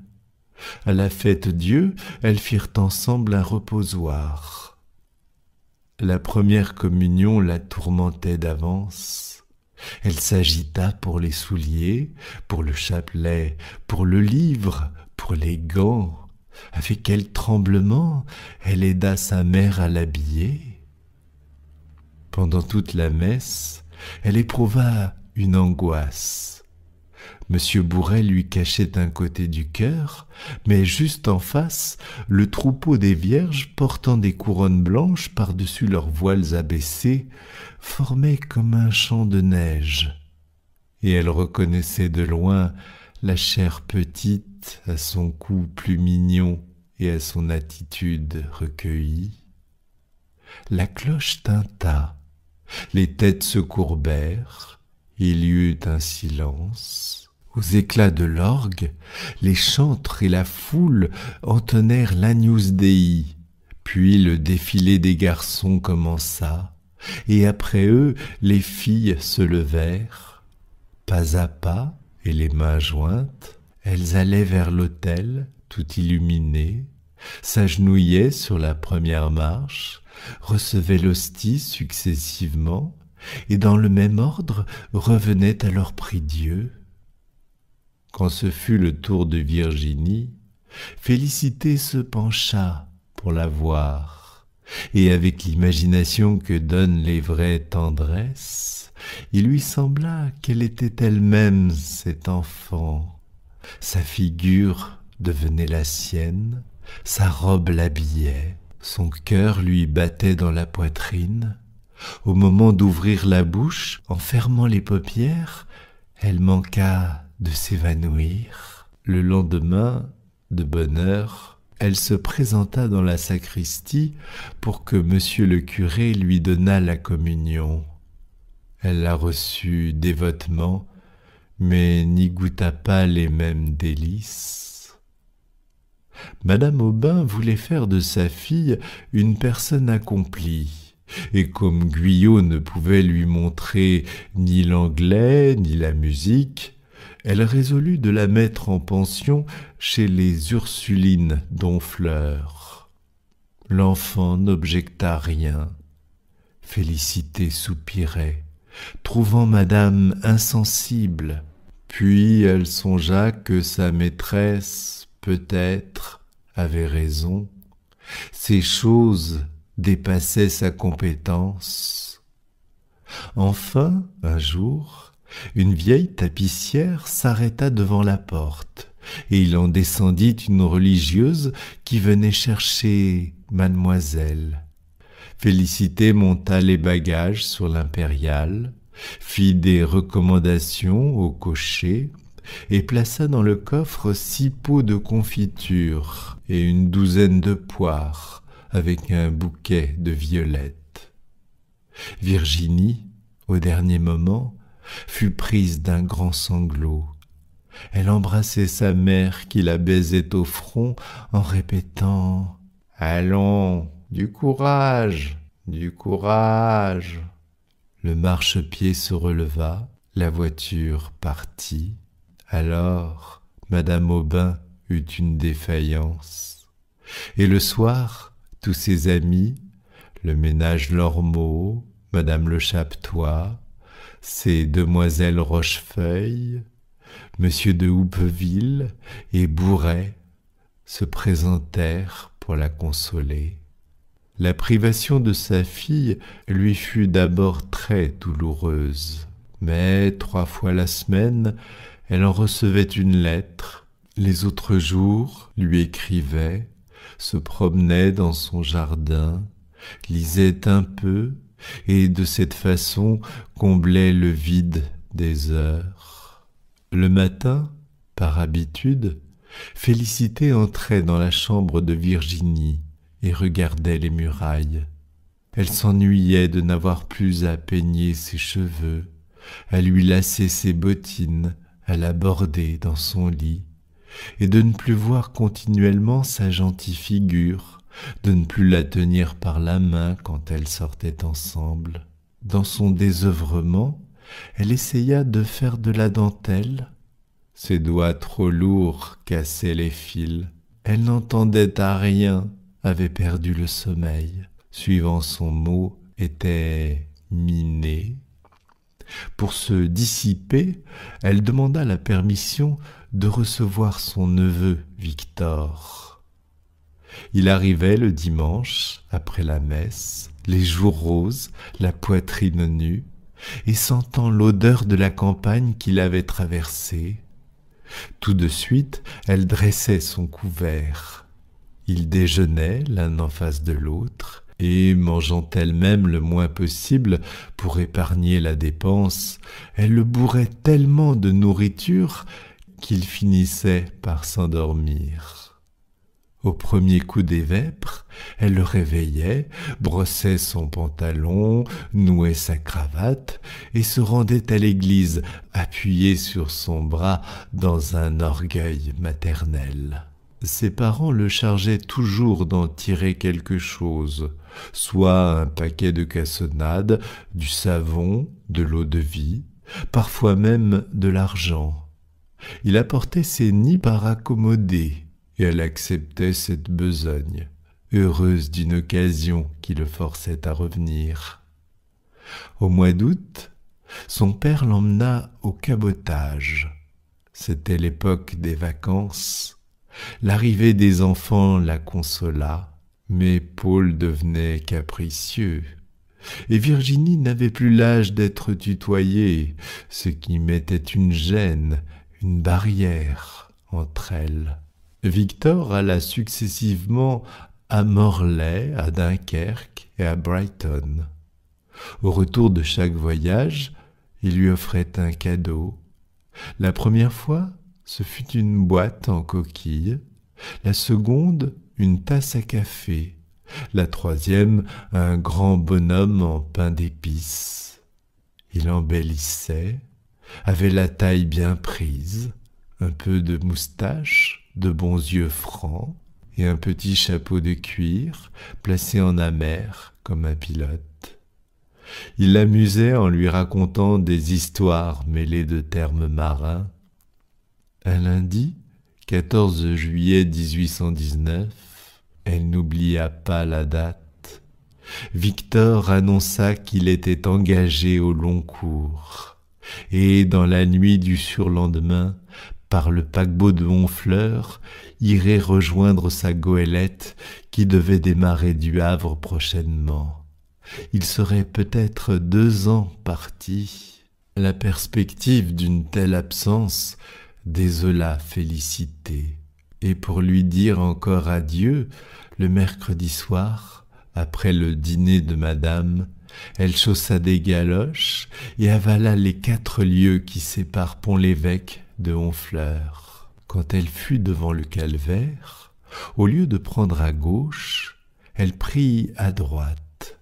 À la fête Dieu, elles firent ensemble un reposoir. La première communion la tourmentait d'avance. Elle s'agita pour les souliers, pour le chapelet, pour le livre, pour les gants. Avec quel tremblement elle aida sa mère à l'habiller. Pendant toute la messe, elle éprouva une angoisse. Monsieur Bourret lui cachait un côté du cœur, mais juste en face, le troupeau des vierges portant des couronnes blanches par-dessus leurs voiles abaissées formait comme un champ de neige, et elle reconnaissait de loin la chair petite à son cou plus mignon et à son attitude recueillie. La cloche tinta, les têtes se courbèrent, il y eut un silence. Aux éclats de l'orgue, les chantres et la foule entonnèrent l'Agnus Dei. Puis le défilé des garçons commença, et après eux les filles se levèrent. Pas à pas, et les mains jointes, elles allaient vers l'autel, tout illuminé. s'agenouillaient sur la première marche, recevaient l'hostie successivement, et dans le même ordre revenaient leur prie Dieu. Quand ce fut le tour de Virginie, Félicité se pencha pour la voir, et avec l'imagination que donnent les vraies tendresses, il lui sembla qu'elle était elle-même cet enfant. Sa figure devenait la sienne, sa robe l'habillait, son cœur lui battait dans la poitrine, au moment d'ouvrir la bouche, en fermant les paupières, elle manqua de s'évanouir. Le lendemain, de bonne heure, elle se présenta dans la sacristie pour que monsieur le curé lui donnât la communion. Elle la reçut dévotement, mais n'y goûta pas les mêmes délices. Madame Aubin voulait faire de sa fille une personne accomplie. Et comme Guyot ne pouvait lui montrer ni l'anglais ni la musique, elle résolut de la mettre en pension chez les Ursulines d'Honfleur. L'enfant n'objecta rien. Félicité soupirait, trouvant madame insensible. Puis elle songea que sa maîtresse, peut-être, avait raison. Ces choses dépassait sa compétence. Enfin, un jour, une vieille tapissière s'arrêta devant la porte, et il en descendit une religieuse qui venait chercher mademoiselle. Félicité monta les bagages sur l'impériale, fit des recommandations au cocher, et plaça dans le coffre six pots de confiture et une douzaine de poires, avec un bouquet de violettes. Virginie, au dernier moment, fut prise d'un grand sanglot. Elle embrassait sa mère qui la baisait au front en répétant Allons, du courage, du courage. Le marchepied se releva, la voiture partit. Alors, Madame Aubin eut une défaillance. Et le soir, tous ses amis, le ménage Lormeau, Madame Le Chaptois, ses demoiselles Rochefeuille, Monsieur de Houpeville et Bourret se présentèrent pour la consoler. La privation de sa fille lui fut d'abord très douloureuse, mais trois fois la semaine, elle en recevait une lettre, les autres jours lui écrivait, se promenait dans son jardin, lisait un peu, et de cette façon comblait le vide des heures. Le matin, par habitude, Félicité entrait dans la chambre de Virginie et regardait les murailles. Elle s'ennuyait de n'avoir plus à peigner ses cheveux, à lui lasser ses bottines, à la border dans son lit, et de ne plus voir continuellement sa gentille figure, de ne plus la tenir par la main quand elles sortaient ensemble. Dans son désœuvrement, elle essaya de faire de la dentelle. Ses doigts trop lourds cassaient les fils. Elle n'entendait à rien, avait perdu le sommeil, suivant son mot, était minée. Pour se dissiper, elle demanda la permission de recevoir son neveu Victor. Il arrivait le dimanche, après la messe, les jours roses, la poitrine nue, et sentant l'odeur de la campagne qu'il avait traversée. Tout de suite, elle dressait son couvert. Ils déjeunaient l'un en face de l'autre, et mangeant elle-même le moins possible pour épargner la dépense, elle le bourrait tellement de nourriture qu'il finissait par s'endormir. Au premier coup des vêpres, elle le réveillait, brossait son pantalon, nouait sa cravate, et se rendait à l'église, appuyée sur son bras dans un orgueil maternel. Ses parents le chargeaient toujours d'en tirer quelque chose, soit un paquet de cassonade, du savon, de l'eau de vie, parfois même de l'argent. Il apportait ses nids par accommoder, et elle acceptait cette besogne, heureuse d'une occasion qui le forçait à revenir. Au mois d'août, son père l'emmena au cabotage. C'était l'époque des vacances. L'arrivée des enfants la consola, mais Paul devenait capricieux. Et Virginie n'avait plus l'âge d'être tutoyée, ce qui mettait une gêne une barrière entre elles. Victor alla successivement à Morlaix, à Dunkerque et à Brighton. Au retour de chaque voyage, il lui offrait un cadeau. La première fois, ce fut une boîte en coquille, la seconde, une tasse à café, la troisième, un grand bonhomme en pain d'épices. Il embellissait, avait la taille bien prise, un peu de moustache, de bons yeux francs et un petit chapeau de cuir placé en amère comme un pilote. Il l'amusait en lui racontant des histoires mêlées de termes marins. Un lundi, 14 juillet 1819, elle n'oublia pas la date. Victor annonça qu'il était engagé au long cours et dans la nuit du surlendemain, par le paquebot de Honfleur, irait rejoindre sa goélette qui devait démarrer du Havre prochainement. Il serait peut-être deux ans parti. La perspective d'une telle absence désola Félicité. Et pour lui dire encore adieu, le mercredi soir, après le dîner de madame, elle chaussa des galoches et avala les quatre lieues qui séparent Pont-l'Évêque de Honfleur. Quand elle fut devant le calvaire, au lieu de prendre à gauche, elle prit à droite,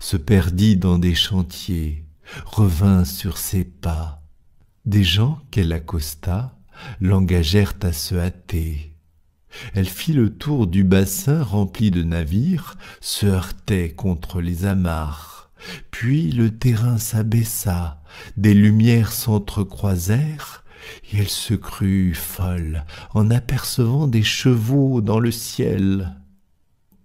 se perdit dans des chantiers, revint sur ses pas. Des gens qu'elle accosta l'engagèrent à se hâter. Elle fit le tour du bassin rempli de navires, se heurtait contre les amarres. Puis le terrain s'abaissa, des lumières s'entrecroisèrent, et elle se crut folle en apercevant des chevaux dans le ciel.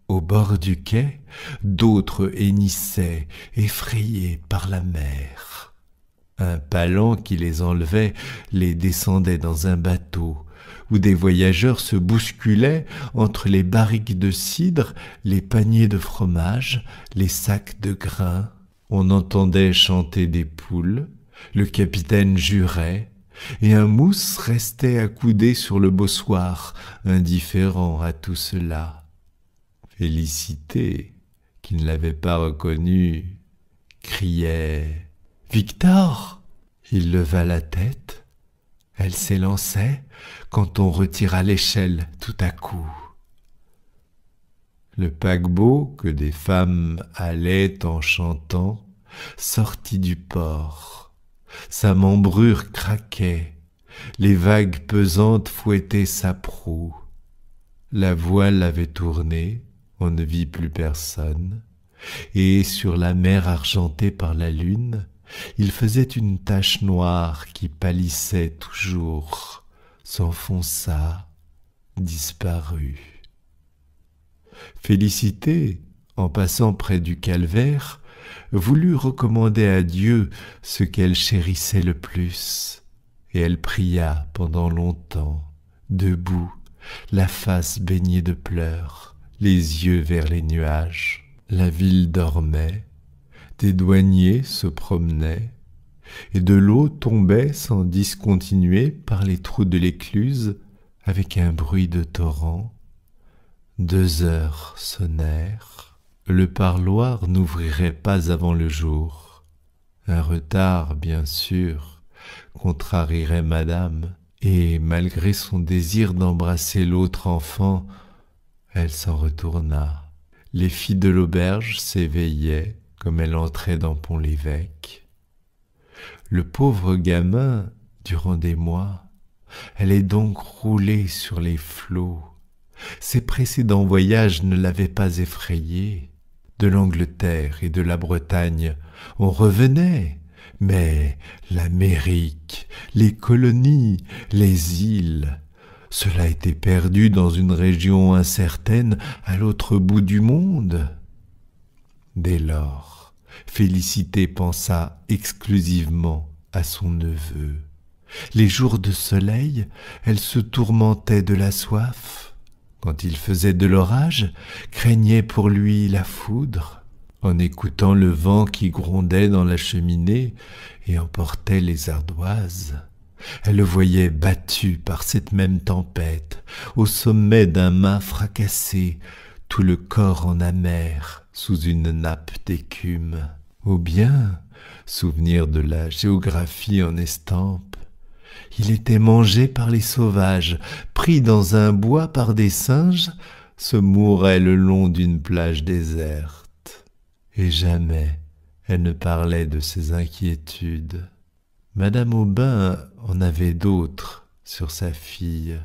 Au bord du quai, d'autres hennissaient, effrayés par la mer. Un palan qui les enlevait les descendait dans un bateau, où des voyageurs se bousculaient entre les barriques de cidre, les paniers de fromage, les sacs de grains. On entendait chanter des poules, le capitaine jurait, et un mousse restait accoudé sur le bossoir, indifférent à tout cela. Félicité, qui ne l'avait pas reconnu, criait Victor Il leva la tête. Elle s'élançait, quand on retira l'échelle tout à coup. Le paquebot que des femmes allaient en chantant sortit du port. Sa membrure craquait, les vagues pesantes fouettaient sa proue. La voile avait tourné, on ne vit plus personne, et sur la mer argentée par la lune, il faisait une tache noire qui pâlissait toujours s'enfonça, disparut. Félicité, en passant près du calvaire, voulut recommander à Dieu ce qu'elle chérissait le plus, et elle pria pendant longtemps, debout, la face baignée de pleurs, les yeux vers les nuages. La ville dormait, des douaniers se promenaient, et de l'eau tombait sans discontinuer par les trous de l'écluse avec un bruit de torrent. Deux heures sonnèrent. Le parloir n'ouvrirait pas avant le jour. Un retard, bien sûr, contrarierait madame, et malgré son désir d'embrasser l'autre enfant, elle s'en retourna. Les filles de l'auberge s'éveillaient comme elle entrait dans Pont-l'Évêque le pauvre gamin durant des mois. Elle est donc rouler sur les flots. Ses précédents voyages ne l'avaient pas effrayé. De l'Angleterre et de la Bretagne, on revenait, mais l'Amérique, les colonies, les îles, cela était perdu dans une région incertaine à l'autre bout du monde. Dès lors, Félicité pensa exclusivement à son neveu. Les jours de soleil, elle se tourmentait de la soif. Quand il faisait de l'orage, craignait pour lui la foudre. En écoutant le vent qui grondait dans la cheminée et emportait les ardoises, elle le voyait battu par cette même tempête, au sommet d'un mât fracassé, tout le corps en amer sous une nappe d'écume ou bien souvenir de la géographie en estampe. Il était mangé par les sauvages, pris dans un bois par des singes, se mourait le long d'une plage déserte. Et jamais elle ne parlait de ses inquiétudes. Madame Aubin en avait d'autres sur sa fille.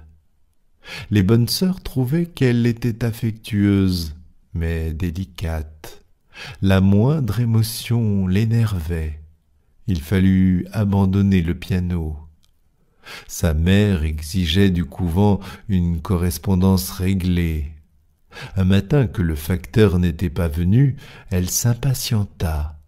Les bonnes sœurs trouvaient qu'elle était affectueuse, mais délicate. La moindre émotion l'énervait. Il fallut abandonner le piano. Sa mère exigeait du couvent une correspondance réglée. Un matin que le facteur n'était pas venu, elle s'impatienta,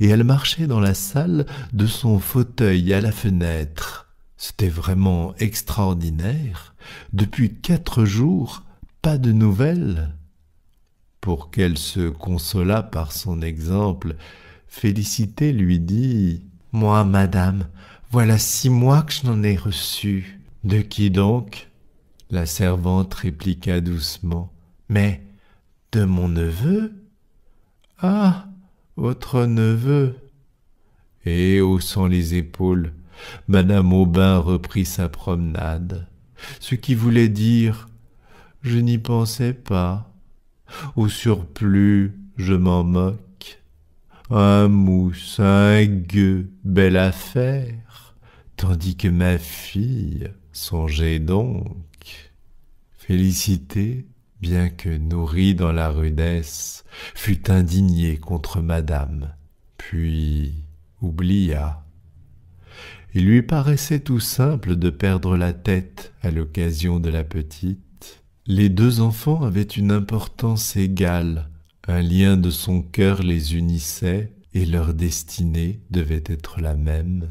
et elle marchait dans la salle de son fauteuil à la fenêtre. C'était vraiment extraordinaire. Depuis quatre jours, pas de nouvelles pour qu'elle se consolât par son exemple, Félicité lui dit Moi, madame, voilà six mois que je n'en ai reçu. De qui donc La servante répliqua doucement Mais de mon neveu Ah, votre neveu Et haussant les épaules, Madame Aubin reprit sa promenade. Ce qui voulait dire Je n'y pensais pas. Au surplus, je m'en moque. Un mousse, un gueux, belle affaire, tandis que ma fille, songeait donc. Félicité, bien que nourrie dans la rudesse, fut indignée contre madame, puis oublia. Il lui paraissait tout simple de perdre la tête à l'occasion de la petite, les deux enfants avaient une importance égale. Un lien de son cœur les unissait et leur destinée devait être la même.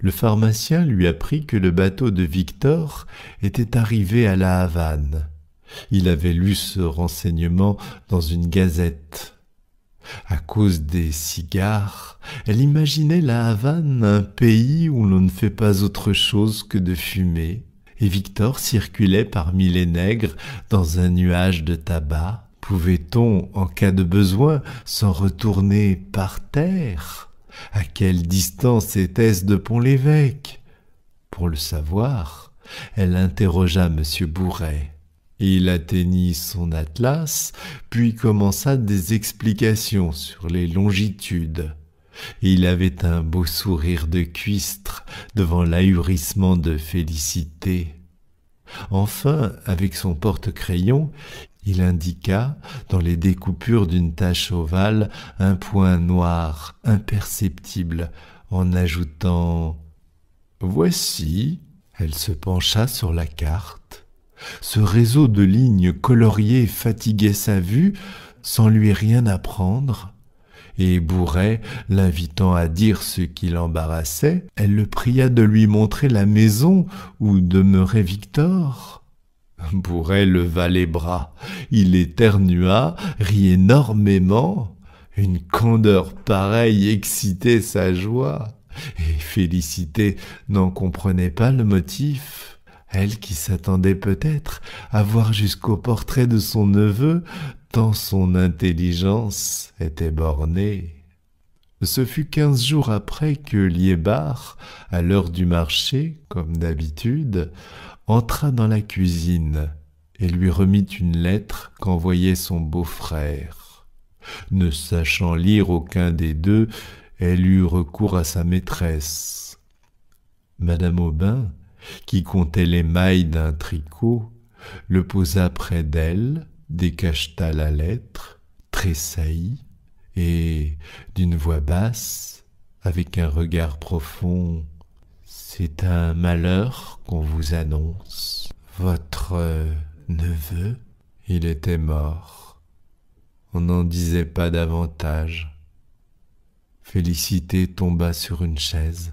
Le pharmacien lui apprit que le bateau de Victor était arrivé à la Havane. Il avait lu ce renseignement dans une gazette. À cause des cigares, elle imaginait la Havane un pays où l'on ne fait pas autre chose que de fumer et Victor circulait parmi les nègres dans un nuage de tabac. Pouvait-on, en cas de besoin, s'en retourner par terre À quelle distance était-ce de Pont-l'Évêque Pour le savoir, elle interrogea M. Bourret. Il atteignit son atlas, puis commença des explications sur les longitudes. Il avait un beau sourire de cuistre devant l'ahurissement de Félicité. Enfin, avec son porte-crayon, il indiqua, dans les découpures d'une tache ovale, un point noir imperceptible, en ajoutant Voici. Elle se pencha sur la carte. Ce réseau de lignes coloriées fatiguait sa vue sans lui rien apprendre et Bourret, l'invitant à dire ce qui l'embarrassait, elle le pria de lui montrer la maison où demeurait Victor. Bourret leva les bras, il éternua, rit énormément. Une candeur pareille excitait sa joie, et Félicité n'en comprenait pas le motif elle qui s'attendait peut-être à voir jusqu'au portrait de son neveu, tant son intelligence était bornée. Ce fut quinze jours après que Liébar, à l'heure du marché, comme d'habitude, entra dans la cuisine et lui remit une lettre qu'envoyait son beau-frère. Ne sachant lire aucun des deux, elle eut recours à sa maîtresse. Madame Aubin, qui comptait les mailles d'un tricot, le posa près d'elle, décacheta la lettre, tressaillit, et, d'une voix basse, avec un regard profond, C'est un malheur qu'on vous annonce. Votre euh, neveu, il était mort. On n'en disait pas davantage. Félicité tomba sur une chaise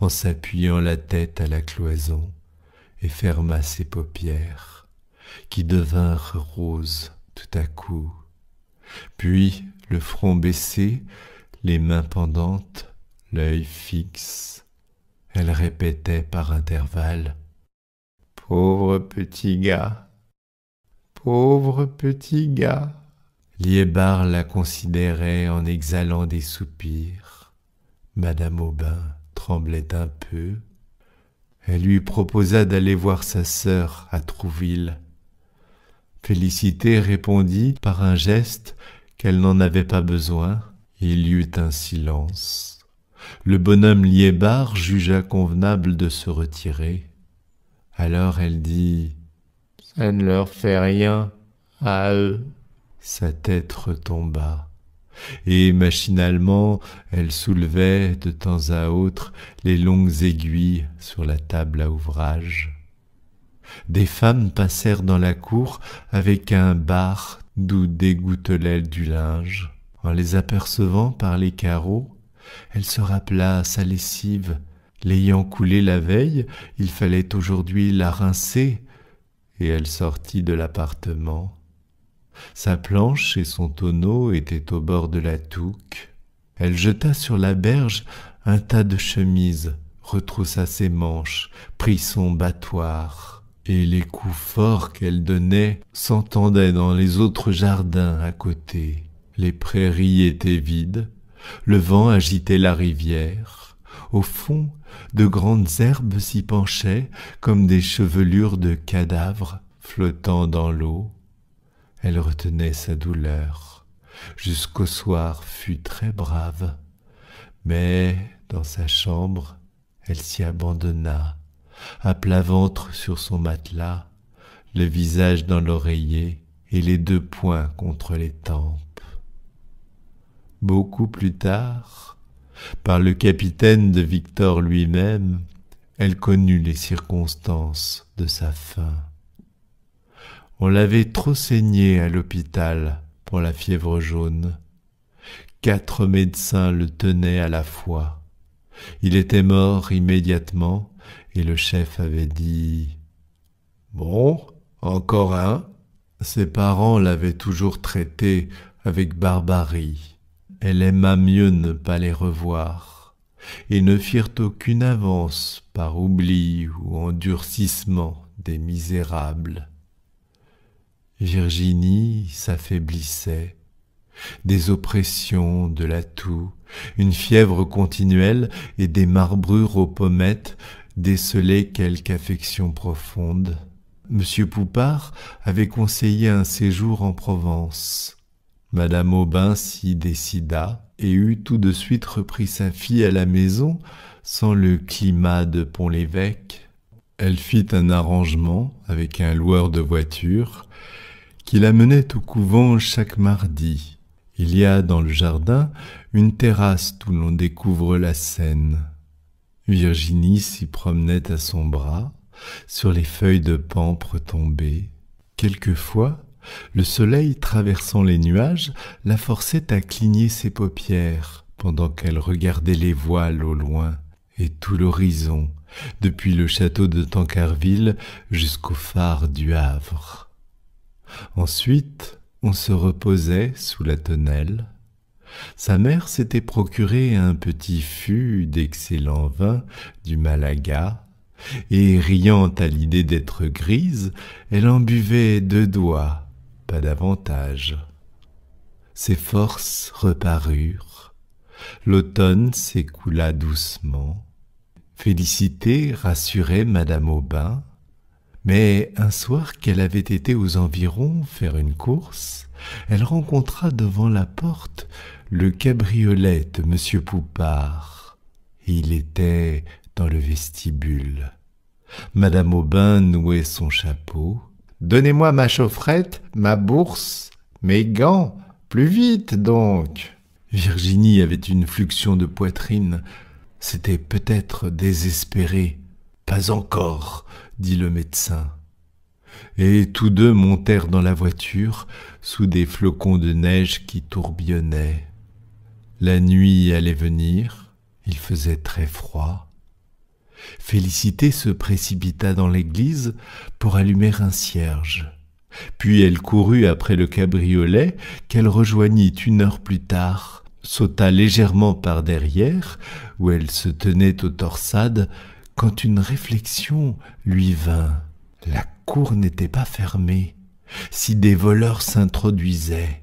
en s'appuyant la tête à la cloison, et ferma ses paupières, qui devinrent roses tout à coup. Puis, le front baissé, les mains pendantes, l'œil fixe, elle répétait par intervalles Pauvre petit gars, pauvre petit gars. Liébar la considérait en exhalant des soupirs. Madame Aubin tremblait un peu. Elle lui proposa d'aller voir sa sœur à Trouville. Félicité répondit par un geste qu'elle n'en avait pas besoin. Il y eut un silence. Le bonhomme Liébard jugea convenable de se retirer. Alors elle dit Ça ne leur fait rien à eux. Sa tête retomba et machinalement elle soulevait de temps à autre les longues aiguilles sur la table à ouvrage. Des femmes passèrent dans la cour avec un bar d'où dégouttelait du linge. En les apercevant par les carreaux, elle se rappela sa lessive. L'ayant coulée la veille, il fallait aujourd'hui la rincer, et elle sortit de l'appartement sa planche et son tonneau étaient au bord de la touque. Elle jeta sur la berge un tas de chemises, retroussa ses manches, prit son battoir, et les coups forts qu'elle donnait s'entendaient dans les autres jardins à côté. Les prairies étaient vides, le vent agitait la rivière. Au fond, de grandes herbes s'y penchaient comme des chevelures de cadavres flottant dans l'eau. Elle retenait sa douleur. Jusqu'au soir fut très brave. Mais, dans sa chambre, elle s'y abandonna, à plat ventre sur son matelas, le visage dans l'oreiller et les deux poings contre les tempes. Beaucoup plus tard, par le capitaine de Victor lui-même, elle connut les circonstances de sa fin. On l'avait trop saigné à l'hôpital pour la fièvre jaune. Quatre médecins le tenaient à la fois. Il était mort immédiatement et le chef avait dit Bon, encore un. Ses parents l'avaient toujours traité avec barbarie. Elle aima mieux ne pas les revoir, et ne firent aucune avance par oubli ou endurcissement des misérables. Virginie s'affaiblissait. Des oppressions, de la toux, une fièvre continuelle et des marbrures aux pommettes décelaient quelque affection profonde. M. Poupard avait conseillé un séjour en Provence. Madame Aubin s'y décida et eut tout de suite repris sa fille à la maison sans le climat de Pont-l'Évêque. Elle fit un arrangement avec un loueur de voitures qui l'amenait au couvent chaque mardi. Il y a dans le jardin une terrasse d'où l'on découvre la Seine. Virginie s'y promenait à son bras, sur les feuilles de pampre tombées. Quelquefois, le soleil traversant les nuages la forçait à cligner ses paupières pendant qu'elle regardait les voiles au loin et tout l'horizon, depuis le château de Tancarville jusqu'au phare du Havre. Ensuite, on se reposait sous la tonnelle. Sa mère s'était procuré un petit fût d'excellent vin du Malaga, et riant à l'idée d'être grise, elle en buvait deux doigts, pas davantage. Ses forces reparurent. L'automne s'écoula doucement. Félicité rassurait madame Aubin mais un soir qu'elle avait été aux environs faire une course, elle rencontra devant la porte le cabriolet de M. Poupard. Il était dans le vestibule. Madame Aubin nouait son chapeau. Donnez-moi ma chaufferette, ma bourse, mes gants, plus vite donc. Virginie avait une fluxion de poitrine. C'était peut-être désespéré. Pas encore dit le médecin. Et tous deux montèrent dans la voiture sous des flocons de neige qui tourbillonnaient. La nuit allait venir, il faisait très froid. Félicité se précipita dans l'église pour allumer un cierge. Puis elle courut après le cabriolet qu'elle rejoignit une heure plus tard, sauta légèrement par derrière, où elle se tenait aux torsades quand une réflexion lui vint. La cour n'était pas fermée, si des voleurs s'introduisaient,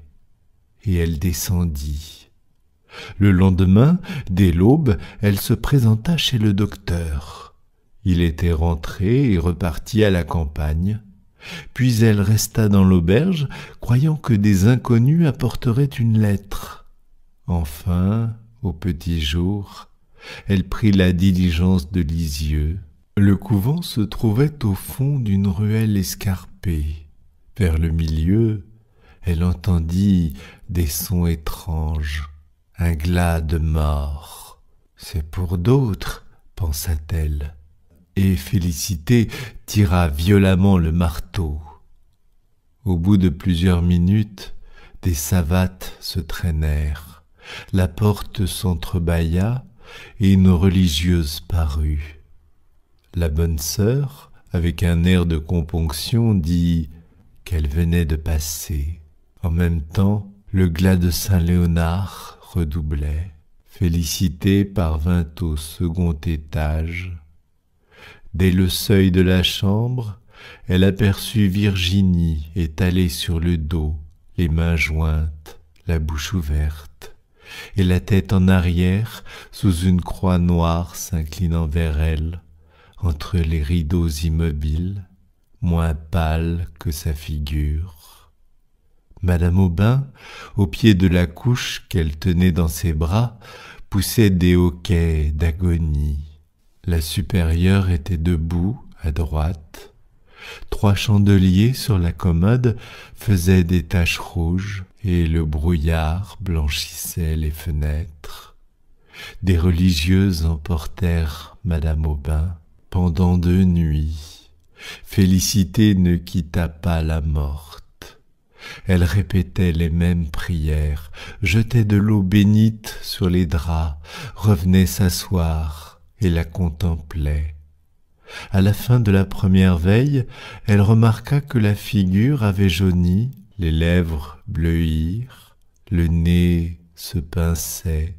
et elle descendit. Le lendemain, dès l'aube, elle se présenta chez le docteur. Il était rentré et reparti à la campagne. Puis elle resta dans l'auberge, croyant que des inconnus apporteraient une lettre. Enfin, au petit jour, elle prit la diligence de Lisieux. Le couvent se trouvait au fond d'une ruelle escarpée. Vers le milieu, elle entendit des sons étranges, un glas de mort. C'est pour d'autres, pensa-t-elle. Et Félicité tira violemment le marteau. Au bout de plusieurs minutes, des savates se traînèrent. La porte s'entrebâilla et une religieuse parut. La bonne sœur, avec un air de componction, dit qu'elle venait de passer. En même temps, le glas de Saint-Léonard redoublait. Félicité parvint au second étage. Dès le seuil de la chambre, elle aperçut Virginie étalée sur le dos, les mains jointes, la bouche ouverte et la tête en arrière sous une croix noire s'inclinant vers elle, entre les rideaux immobiles, moins pâle que sa figure. Madame Aubin, au pied de la couche qu'elle tenait dans ses bras, poussait des hoquets d'agonie. La supérieure était debout, à droite. Trois chandeliers sur la commode faisaient des taches rouges et le brouillard blanchissait les fenêtres. Des religieuses emportèrent Madame Aubin pendant deux nuits. Félicité ne quitta pas la morte. Elle répétait les mêmes prières, jetait de l'eau bénite sur les draps, revenait s'asseoir et la contemplait. À la fin de la première veille, elle remarqua que la figure avait jauni les lèvres bleuirent, le nez se pinçait,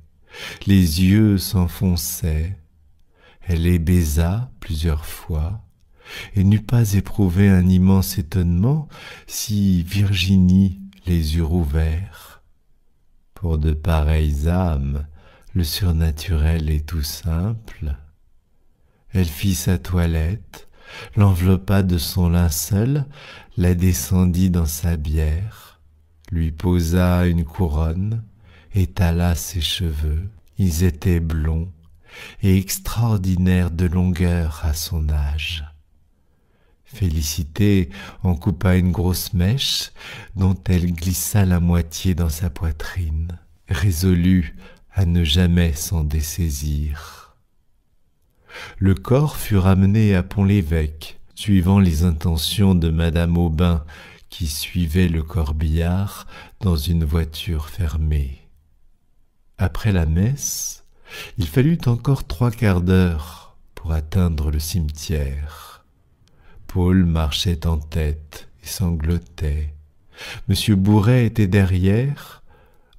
les yeux s'enfonçaient. Elle les baisa plusieurs fois, et n'eût pas éprouvé un immense étonnement si Virginie les eût ouverts. Pour de pareilles âmes, le surnaturel est tout simple. Elle fit sa toilette, l'enveloppa de son linceul, la descendit dans sa bière, lui posa une couronne, étala ses cheveux, ils étaient blonds et extraordinaires de longueur à son âge. Félicité en coupa une grosse mèche dont elle glissa la moitié dans sa poitrine, résolue à ne jamais s'en dessaisir. Le corps fut ramené à Pont-l'Évêque, suivant les intentions de madame Aubin qui suivait le corbillard dans une voiture fermée. Après la messe, il fallut encore trois quarts d'heure pour atteindre le cimetière. Paul marchait en tête et sanglotait. Monsieur Bourret était derrière.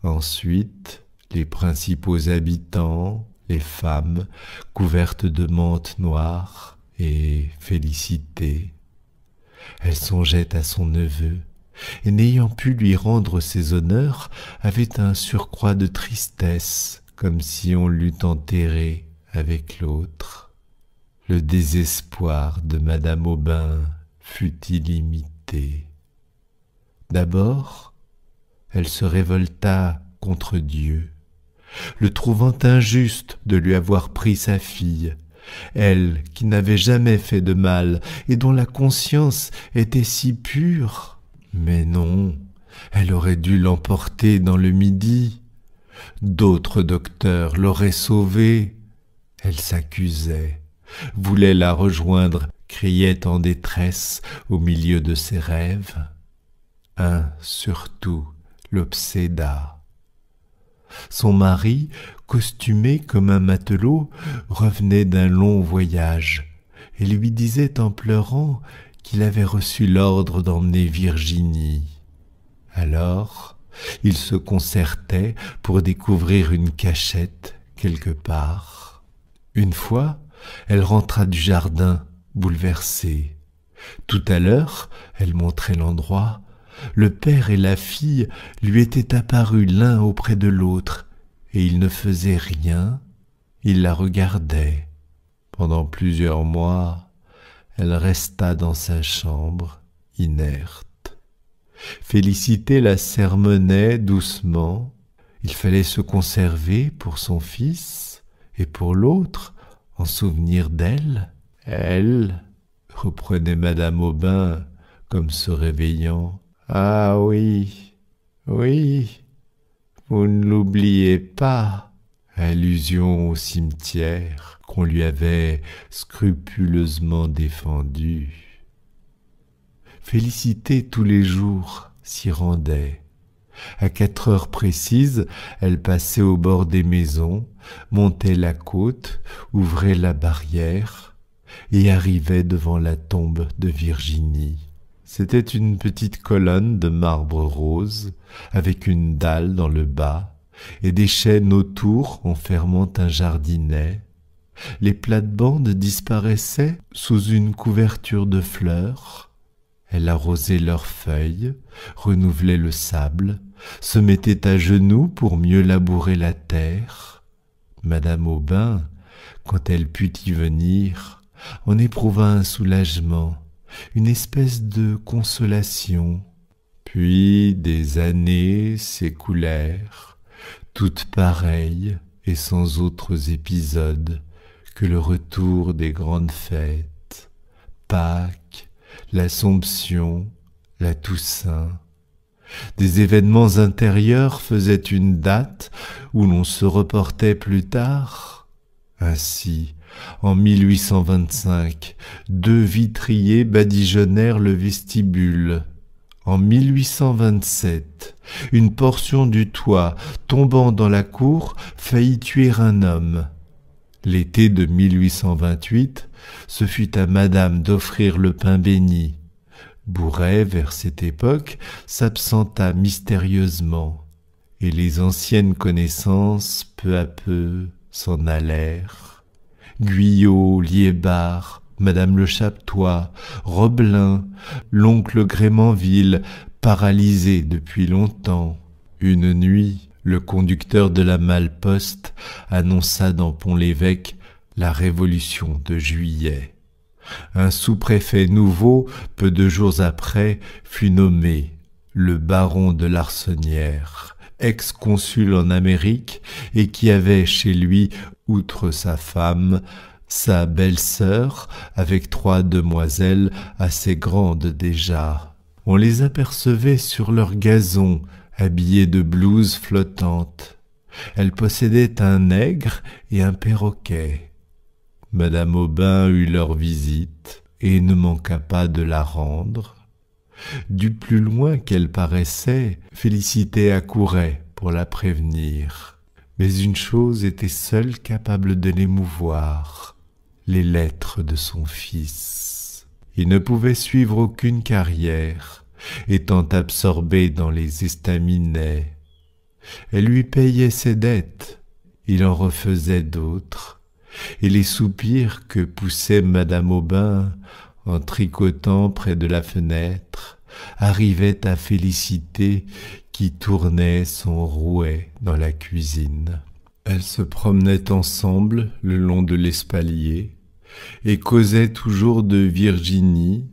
Ensuite, les principaux habitants, les femmes couvertes de mantes noires, et félicité. Elle songeait à son neveu, et n'ayant pu lui rendre ses honneurs, avait un surcroît de tristesse, comme si on l'eût enterré avec l'autre. Le désespoir de madame Aubin fut illimité. D'abord, elle se révolta contre Dieu, le trouvant injuste de lui avoir pris sa fille, elle qui n'avait jamais fait de mal et dont la conscience était si pure. Mais non, elle aurait dû l'emporter dans le midi. D'autres docteurs l'auraient sauvée. Elle s'accusait, voulait la rejoindre, criait en détresse au milieu de ses rêves. Un surtout l'obséda. Son mari costumé comme un matelot, revenait d'un long voyage, et lui disait en pleurant qu'il avait reçu l'ordre d'emmener Virginie. Alors, il se concertait pour découvrir une cachette quelque part. Une fois, elle rentra du jardin, bouleversée. Tout à l'heure, elle montrait l'endroit. Le père et la fille lui étaient apparus l'un auprès de l'autre, et il ne faisait rien, il la regardait. Pendant plusieurs mois, elle resta dans sa chambre, inerte. Félicité la sermonnait doucement. Il fallait se conserver pour son fils et pour l'autre en souvenir d'elle. Elle, reprenait madame Aubin comme se réveillant. Ah oui, oui, vous ne l'oubliez pas. Allusion au cimetière qu'on lui avait scrupuleusement défendu. Félicité tous les jours s'y rendait. À quatre heures précises, elle passait au bord des maisons, montait la côte, ouvrait la barrière et arrivait devant la tombe de Virginie. C'était une petite colonne de marbre rose, avec une dalle dans le bas, et des chaînes autour enfermant un jardinet. Les plates-bandes disparaissaient sous une couverture de fleurs. Elle arrosait leurs feuilles, renouvelait le sable, se mettait à genoux pour mieux labourer la terre. Madame Aubin, quand elle put y venir, en éprouva un soulagement une espèce de consolation. Puis des années s'écoulèrent, toutes pareilles et sans autres épisodes que le retour des grandes fêtes, Pâques, l'Assomption, la Toussaint. Des événements intérieurs faisaient une date où l'on se reportait plus tard. Ainsi, en 1825, deux vitriers badigeonnèrent le vestibule. En 1827, une portion du toit, tombant dans la cour, faillit tuer un homme. L'été de 1828, ce fut à Madame d'offrir le pain béni. Bourret, vers cette époque, s'absenta mystérieusement, et les anciennes connaissances, peu à peu, s'en allèrent. Guyot, Liébard, Madame Le Chaptois, Robelin, l'oncle Grémanville, paralysé depuis longtemps. Une nuit, le conducteur de la malle-poste annonça dans Pont-l'Évêque la révolution de juillet. Un sous-préfet nouveau, peu de jours après, fut nommé le baron de Larsenière ex-consul en Amérique, et qui avait chez lui, outre sa femme, sa belle-sœur, avec trois demoiselles assez grandes déjà. On les apercevait sur leur gazon, habillées de blouses flottantes. Elles possédaient un nègre et un perroquet. Madame Aubin eut leur visite et ne manqua pas de la rendre. Du plus loin qu'elle paraissait, Félicité accourait pour la prévenir. Mais une chose était seule capable de l'émouvoir, les lettres de son fils. Il ne pouvait suivre aucune carrière, étant absorbé dans les estaminets. Elle lui payait ses dettes, il en refaisait d'autres, et les soupirs que poussait madame Aubin en tricotant près de la fenêtre arrivait à Félicité qui tournait son rouet dans la cuisine. Elles se promenaient ensemble le long de l'espalier et causaient toujours de Virginie,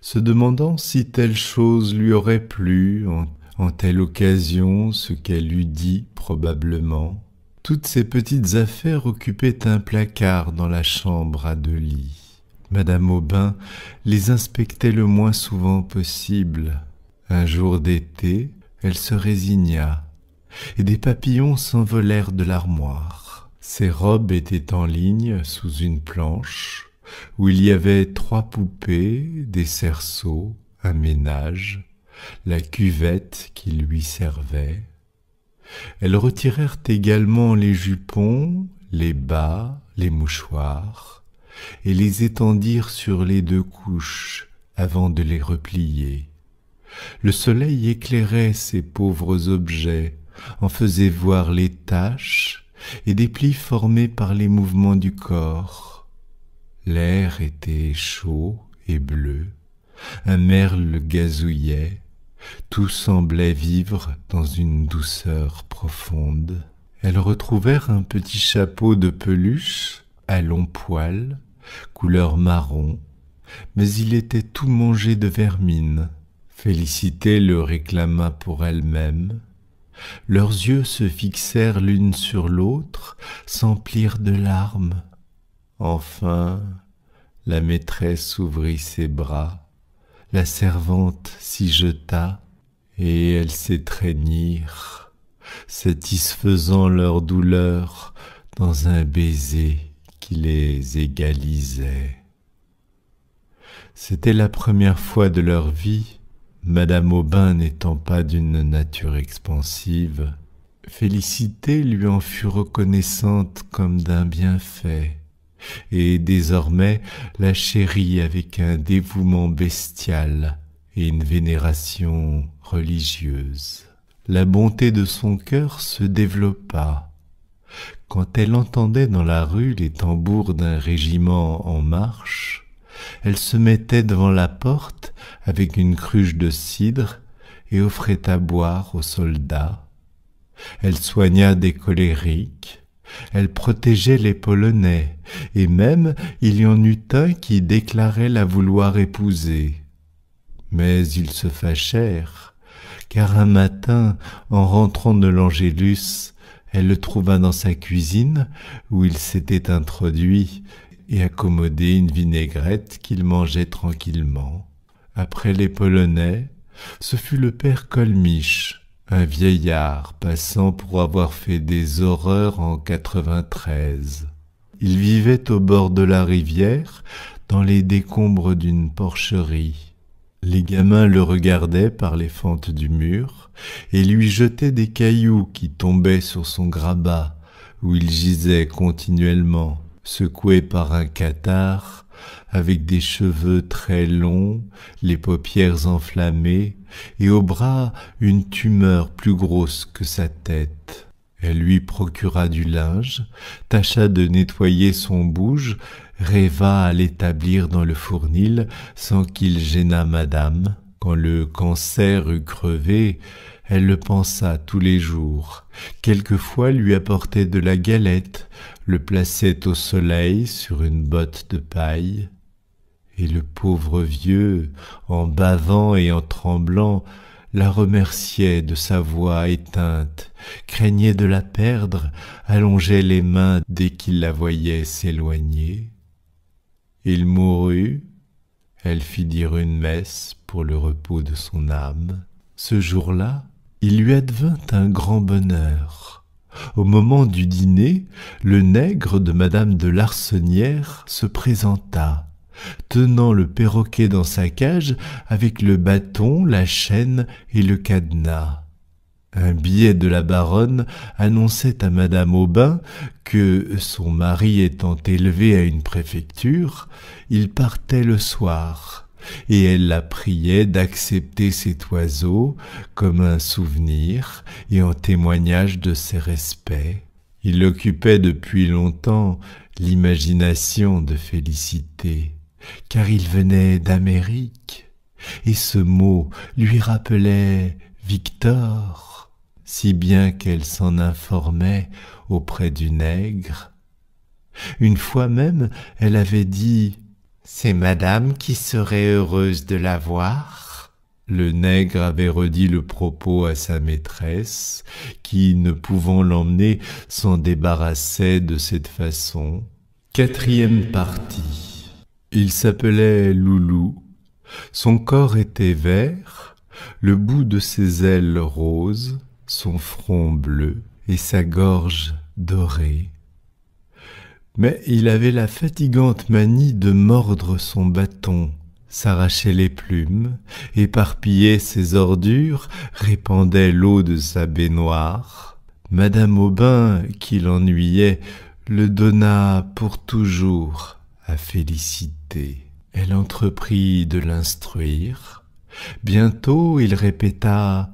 se demandant si telle chose lui aurait plu, en, en telle occasion ce qu'elle eût dit probablement. Toutes ces petites affaires occupaient un placard dans la chambre à deux lits. Madame Aubin les inspectait le moins souvent possible. Un jour d'été, elle se résigna, et des papillons s'envolèrent de l'armoire. Ses robes étaient en ligne sous une planche, où il y avait trois poupées, des cerceaux, un ménage, la cuvette qui lui servait. Elles retirèrent également les jupons, les bas, les mouchoirs, et les étendirent sur les deux couches avant de les replier. Le soleil éclairait ces pauvres objets, en faisait voir les taches et des plis formés par les mouvements du corps. L'air était chaud et bleu, un merle gazouillait, tout semblait vivre dans une douceur profonde. Elles retrouvèrent un petit chapeau de peluche à longs poils, couleur marron, mais il était tout mangé de vermine. Félicité le réclama pour elle-même. Leurs yeux se fixèrent l'une sur l'autre, s'emplirent de larmes. Enfin, la maîtresse ouvrit ses bras, la servante s'y jeta, et elles s'étreignirent, satisfaisant leur douleur dans un baiser les égalisait. C'était la première fois de leur vie, Madame Aubin n'étant pas d'une nature expansive, Félicité lui en fut reconnaissante comme d'un bienfait, et désormais la chérit avec un dévouement bestial et une vénération religieuse. La bonté de son cœur se développa, quand elle entendait dans la rue les tambours d'un régiment en marche, elle se mettait devant la porte avec une cruche de cidre et offrait à boire aux soldats. Elle soigna des colériques, elle protégeait les Polonais, et même il y en eut un qui déclarait la vouloir épouser. Mais ils se fâchèrent, car un matin, en rentrant de l'Angélus, elle le trouva dans sa cuisine, où il s'était introduit et accommodé une vinaigrette qu'il mangeait tranquillement. Après les Polonais, ce fut le père Colmiche, un vieillard passant pour avoir fait des horreurs en 93. Il vivait au bord de la rivière, dans les décombres d'une porcherie. Les gamins le regardaient par les fentes du mur et lui jetaient des cailloux qui tombaient sur son grabat, où il gisait continuellement, secoué par un catarrhe, avec des cheveux très longs, les paupières enflammées, et au bras une tumeur plus grosse que sa tête. Elle lui procura du linge, tâcha de nettoyer son bouge, rêva à l'établir dans le fournil sans qu'il gênât madame. Quand le cancer eut crevé, elle le pensa tous les jours. Quelquefois lui apportait de la galette, le plaçait au soleil sur une botte de paille. Et le pauvre vieux, en bavant et en tremblant, la remerciait de sa voix éteinte, craignait de la perdre, allongeait les mains dès qu'il la voyait s'éloigner. Il mourut, elle fit dire une messe pour le repos de son âme. Ce jour-là, il lui advint un grand bonheur. Au moment du dîner, le nègre de madame de Larsenière se présenta, tenant le perroquet dans sa cage avec le bâton, la chaîne et le cadenas. Un billet de la baronne annonçait à madame Aubin que, son mari étant élevé à une préfecture, il partait le soir, et elle la priait d'accepter cet oiseau comme un souvenir et en témoignage de ses respects. Il occupait depuis longtemps l'imagination de Félicité, car il venait d'Amérique, et ce mot lui rappelait Victor si bien qu'elle s'en informait auprès du nègre. Une fois même, elle avait dit C'est madame qui serait heureuse de la voir. Le nègre avait redit le propos à sa maîtresse, qui, ne pouvant l'emmener, s'en débarrassait de cette façon. Quatrième partie. Il s'appelait Loulou. Son corps était vert, le bout de ses ailes rose, son front bleu et sa gorge dorée. Mais il avait la fatigante manie de mordre son bâton, s'arrachait les plumes, éparpillait ses ordures, répandait l'eau de sa baignoire. Madame Aubin, qui l'ennuyait, le donna pour toujours à Félicité. Elle entreprit de l'instruire. Bientôt il répéta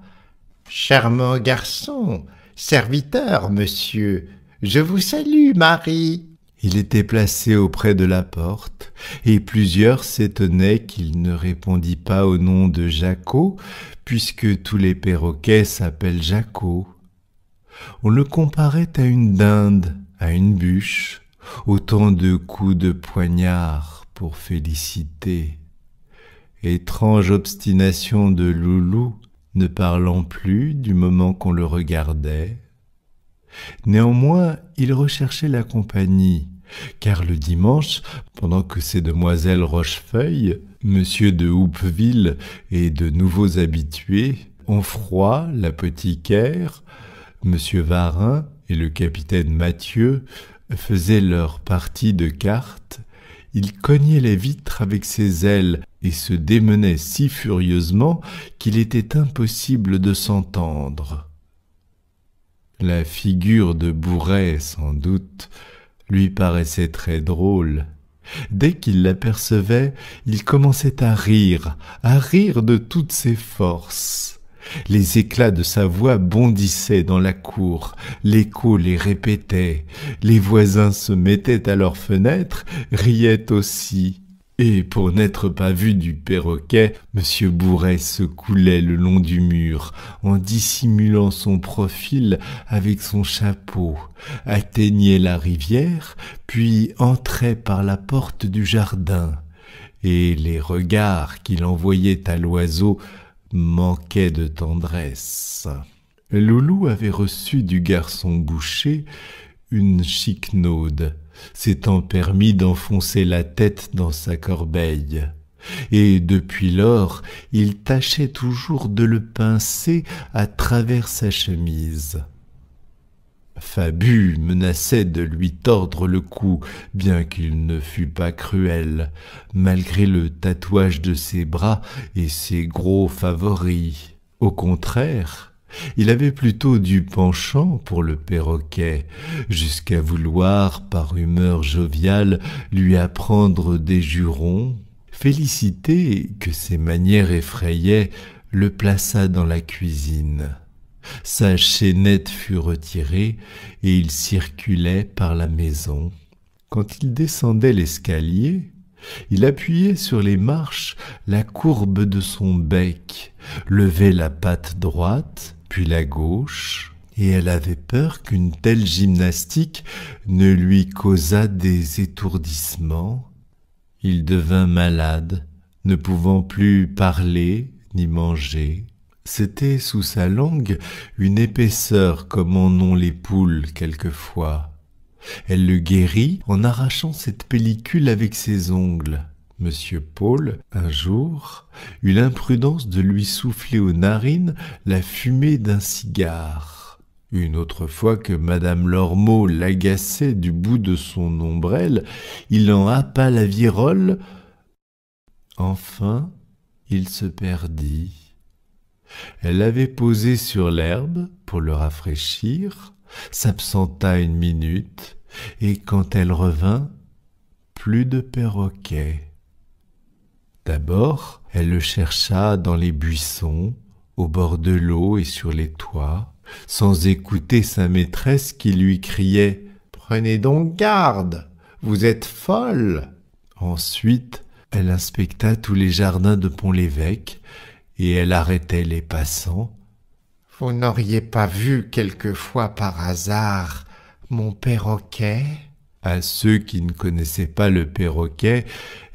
Charmant garçon, serviteur, monsieur, je vous salue, Marie. Il était placé auprès de la porte, et plusieurs s'étonnaient qu'il ne répondît pas au nom de Jaco, puisque tous les perroquets s'appellent Jaco. On le comparait à une dinde, à une bûche, autant de coups de poignard pour féliciter. Étrange obstination de Loulou ne parlant plus du moment qu'on le regardait. Néanmoins, il recherchait la compagnie, car le dimanche, pendant que ces demoiselles Rochefeuille, monsieur de Houpeville et de nouveaux habitués, froid, l'apothicaire, monsieur Varin et le capitaine Mathieu faisaient leur partie de cartes, il cognait les vitres avec ses ailes et se démenait si furieusement qu'il était impossible de s'entendre. La figure de Bourret, sans doute, lui paraissait très drôle. Dès qu'il l'apercevait, il commençait à rire, à rire de toutes ses forces. Les éclats de sa voix bondissaient dans la cour, l'écho les répétait, les voisins se mettaient à leurs fenêtres, riaient aussi. Et pour n'être pas vu du perroquet, M. Bourret se coulait le long du mur, en dissimulant son profil avec son chapeau, atteignait la rivière, puis entrait par la porte du jardin, et les regards qu'il envoyait à l'oiseau manquaient de tendresse. Loulou avait reçu du garçon boucher une chiquenaude, s'étant permis d'enfoncer la tête dans sa corbeille. Et depuis lors, il tâchait toujours de le pincer à travers sa chemise. Fabu menaçait de lui tordre le cou, bien qu'il ne fût pas cruel, malgré le tatouage de ses bras et ses gros favoris. Au contraire, il avait plutôt du penchant pour le perroquet, jusqu'à vouloir, par humeur joviale, lui apprendre des jurons. Félicité, que ses manières effrayaient, le plaça dans la cuisine. Sa chaînette fut retirée et il circulait par la maison. Quand il descendait l'escalier, il appuyait sur les marches la courbe de son bec, levait la patte droite, puis la gauche, et elle avait peur qu'une telle gymnastique ne lui causât des étourdissements. Il devint malade, ne pouvant plus parler ni manger. C'était sous sa langue une épaisseur comme en ont les poules quelquefois. Elle le guérit en arrachant cette pellicule avec ses ongles. Monsieur Paul, un jour, eut l'imprudence de lui souffler aux narines la fumée d'un cigare. Une autre fois que madame Lormeau l'agaçait du bout de son ombrelle, il en happa la virole. Enfin, il se perdit. Elle l'avait posé sur l'herbe pour le rafraîchir, s'absenta une minute, et quand elle revint, plus de perroquet. D'abord, elle le chercha dans les buissons, au bord de l'eau et sur les toits, sans écouter sa maîtresse qui lui criait Prenez donc garde, vous êtes folle. Ensuite, elle inspecta tous les jardins de Pont-l'Évêque et elle arrêtait les passants. Vous n'auriez pas vu quelquefois par hasard mon perroquet à ceux qui ne connaissaient pas le perroquet,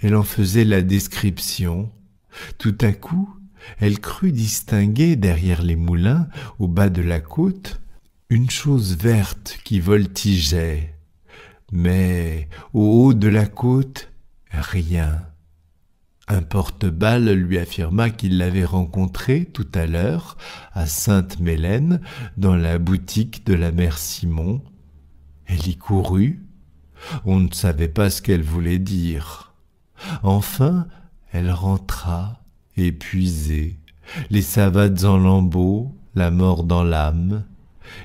elle en faisait la description. Tout à coup, elle crut distinguer derrière les moulins, au bas de la côte, une chose verte qui voltigeait. Mais au haut de la côte, rien. Un porte-balle lui affirma qu'il l'avait rencontrée tout à l'heure à Sainte-Mélène dans la boutique de la mère Simon. Elle y courut. On ne savait pas ce qu'elle voulait dire. Enfin, elle rentra, épuisée, les savates en lambeaux, la mort dans l'âme,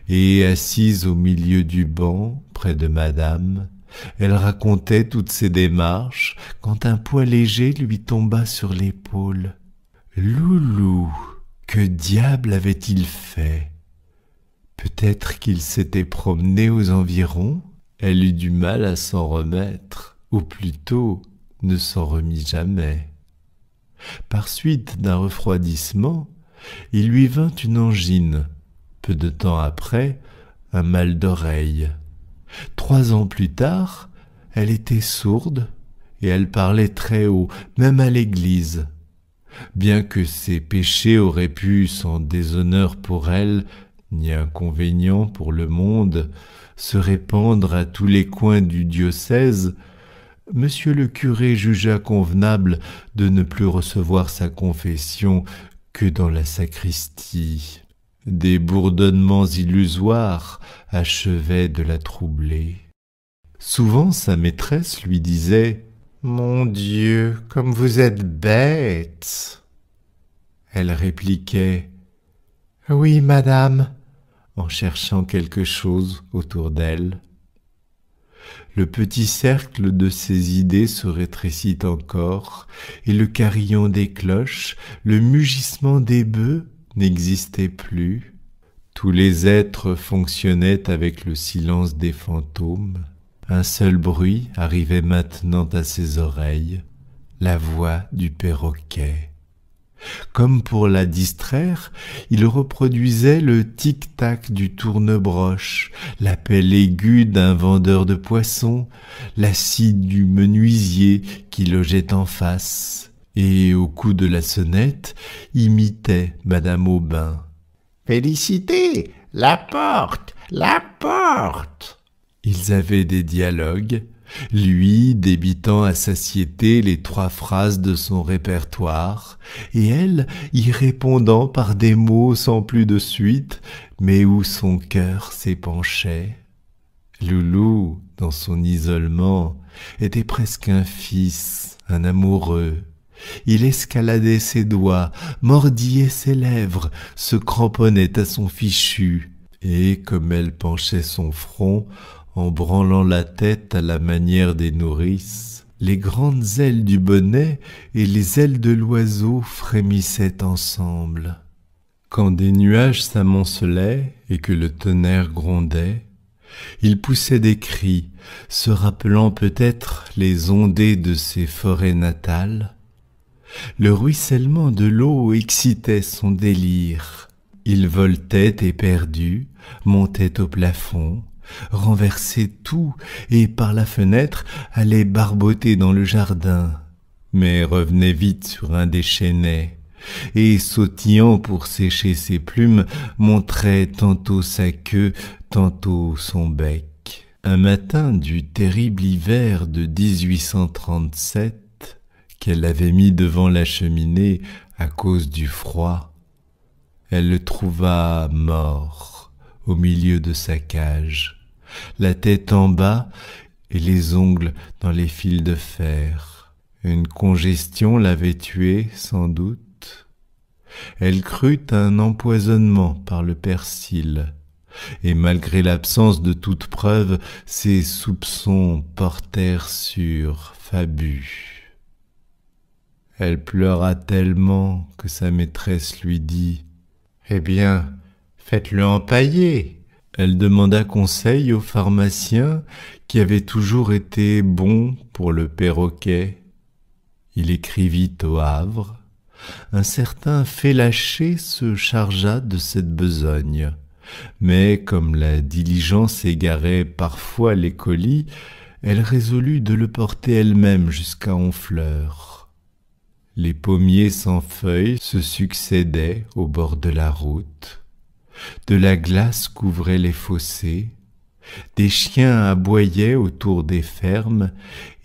et assise au milieu du banc, près de madame, elle racontait toutes ses démarches quand un poids léger lui tomba sur l'épaule. Loulou, que diable avait-il fait Peut-être qu'il s'était promené aux environs Elle eut du mal à s'en remettre, ou plutôt ne s'en remit jamais. Par suite d'un refroidissement, il lui vint une angine, peu de temps après, un mal d'oreille. Trois ans plus tard, elle était sourde et elle parlait très haut, même à l'église. Bien que ses péchés auraient pu, sans déshonneur pour elle, ni inconvénient pour le monde, se répandre à tous les coins du diocèse, Monsieur le curé jugea convenable de ne plus recevoir sa confession que dans la sacristie. Des bourdonnements illusoires achevaient de la troubler. Souvent sa maîtresse lui disait Mon Dieu, comme vous êtes bête. Elle répliquait Oui, madame, en cherchant quelque chose autour d'elle. Le petit cercle de ses idées se rétrécit encore, et le carillon des cloches, le mugissement des bœufs n'existait plus. Tous les êtres fonctionnaient avec le silence des fantômes. Un seul bruit arrivait maintenant à ses oreilles, la voix du perroquet. Comme pour la distraire, il reproduisait le tic-tac du tournebroche, l'appel aigu d'un vendeur de poissons, l'acide du menuisier qui logeait en face, et au coup de la sonnette imitait madame Aubin. Félicité. La porte. La porte. Ils avaient des dialogues, lui débitant à satiété les trois phrases de son répertoire, et elle y répondant par des mots sans plus de suite, mais où son cœur s'épanchait. Loulou, dans son isolement, était presque un fils, un amoureux. Il escaladait ses doigts, mordillait ses lèvres, se cramponnait à son fichu, et comme elle penchait son front, en branlant la tête à la manière des nourrices, les grandes ailes du bonnet et les ailes de l'oiseau frémissaient ensemble. Quand des nuages s'amoncelaient et que le tonnerre grondait, il poussait des cris, se rappelant peut-être les ondées de ses forêts natales. Le ruissellement de l'eau excitait son délire. Il voltait éperdu, montait au plafond, renversait tout et par la fenêtre allait barboter dans le jardin, mais revenait vite sur un déchaîné et sautillant pour sécher ses plumes, montrait tantôt sa queue, tantôt son bec. Un matin du terrible hiver de 1837, qu'elle avait mis devant la cheminée à cause du froid, elle le trouva mort au milieu de sa cage, la tête en bas et les ongles dans les fils de fer. Une congestion l'avait tuée, sans doute. Elle crut un empoisonnement par le persil, et malgré l'absence de toute preuve, ses soupçons portèrent sur Fabu. Elle pleura tellement que sa maîtresse lui dit Eh bien, Faites-le empailler. Elle demanda conseil au pharmacien qui avait toujours été bon pour le perroquet. Il écrivit au Havre. Un certain Félaché se chargea de cette besogne. Mais comme la diligence égarait parfois les colis, elle résolut de le porter elle-même jusqu'à Honfleur. Les pommiers sans feuilles se succédaient au bord de la route de la glace couvrait les fossés, des chiens aboyaient autour des fermes,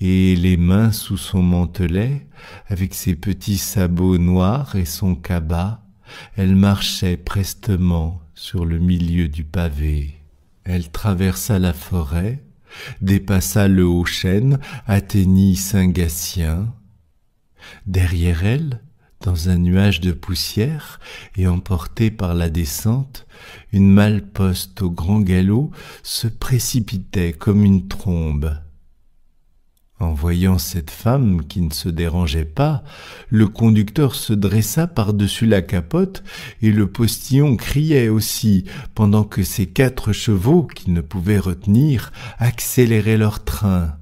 et les mains sous son mantelet, avec ses petits sabots noirs et son cabas, elle marchait prestement sur le milieu du pavé. Elle traversa la forêt, dépassa le haut chêne, atteignit Saint-Gatien. Derrière elle, dans un nuage de poussière et emporté par la descente, une malle-poste au grand galop se précipitait comme une trombe. En voyant cette femme qui ne se dérangeait pas, le conducteur se dressa par-dessus la capote et le postillon criait aussi, pendant que ses quatre chevaux, qu'il ne pouvait retenir, accéléraient leur train.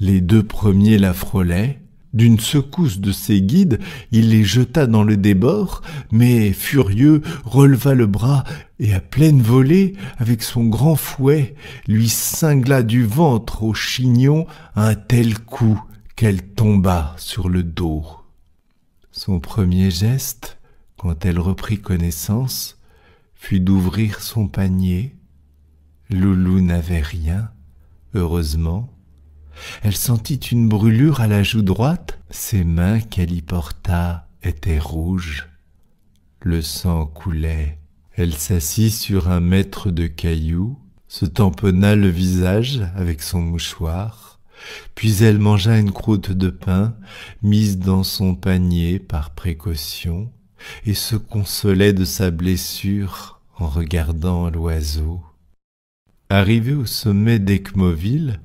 Les deux premiers la frôlaient, d'une secousse de ses guides, il les jeta dans le débord, mais, furieux, releva le bras et à pleine volée, avec son grand fouet, lui cingla du ventre au chignon un tel coup qu'elle tomba sur le dos. Son premier geste, quand elle reprit connaissance, fut d'ouvrir son panier. Loulou n'avait rien, heureusement, elle sentit une brûlure à la joue droite. Ses mains qu'elle y porta étaient rouges. Le sang coulait. Elle s'assit sur un mètre de cailloux, se tamponna le visage avec son mouchoir, puis elle mangea une croûte de pain mise dans son panier par précaution, et se consolait de sa blessure en regardant l'oiseau. Arrivée au sommet d'Ecmoville,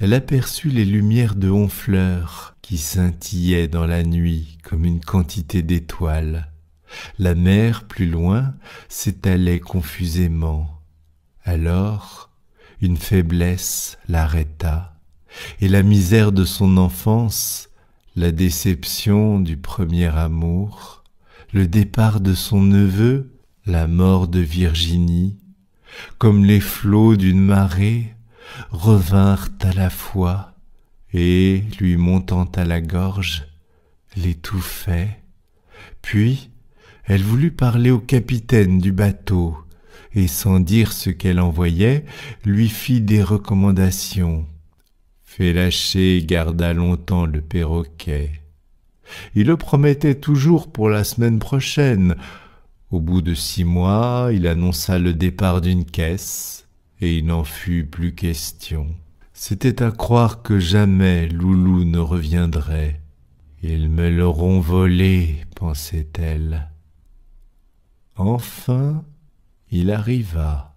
elle aperçut les lumières de Honfleur qui scintillaient dans la nuit comme une quantité d'étoiles. La mer, plus loin, s'étalait confusément. Alors, une faiblesse l'arrêta, et la misère de son enfance, la déception du premier amour, le départ de son neveu, la mort de Virginie, comme les flots d'une marée, revinrent à la fois et, lui montant à la gorge, l'étouffaient. Puis, elle voulut parler au capitaine du bateau, et sans dire ce qu'elle envoyait, lui fit des recommandations. Félaché garda longtemps le perroquet. Il le promettait toujours pour la semaine prochaine. Au bout de six mois, il annonça le départ d'une caisse, et il n'en fut plus question. C'était à croire que jamais Loulou ne reviendrait. Ils me l'auront volé, pensait-elle. Enfin, il arriva,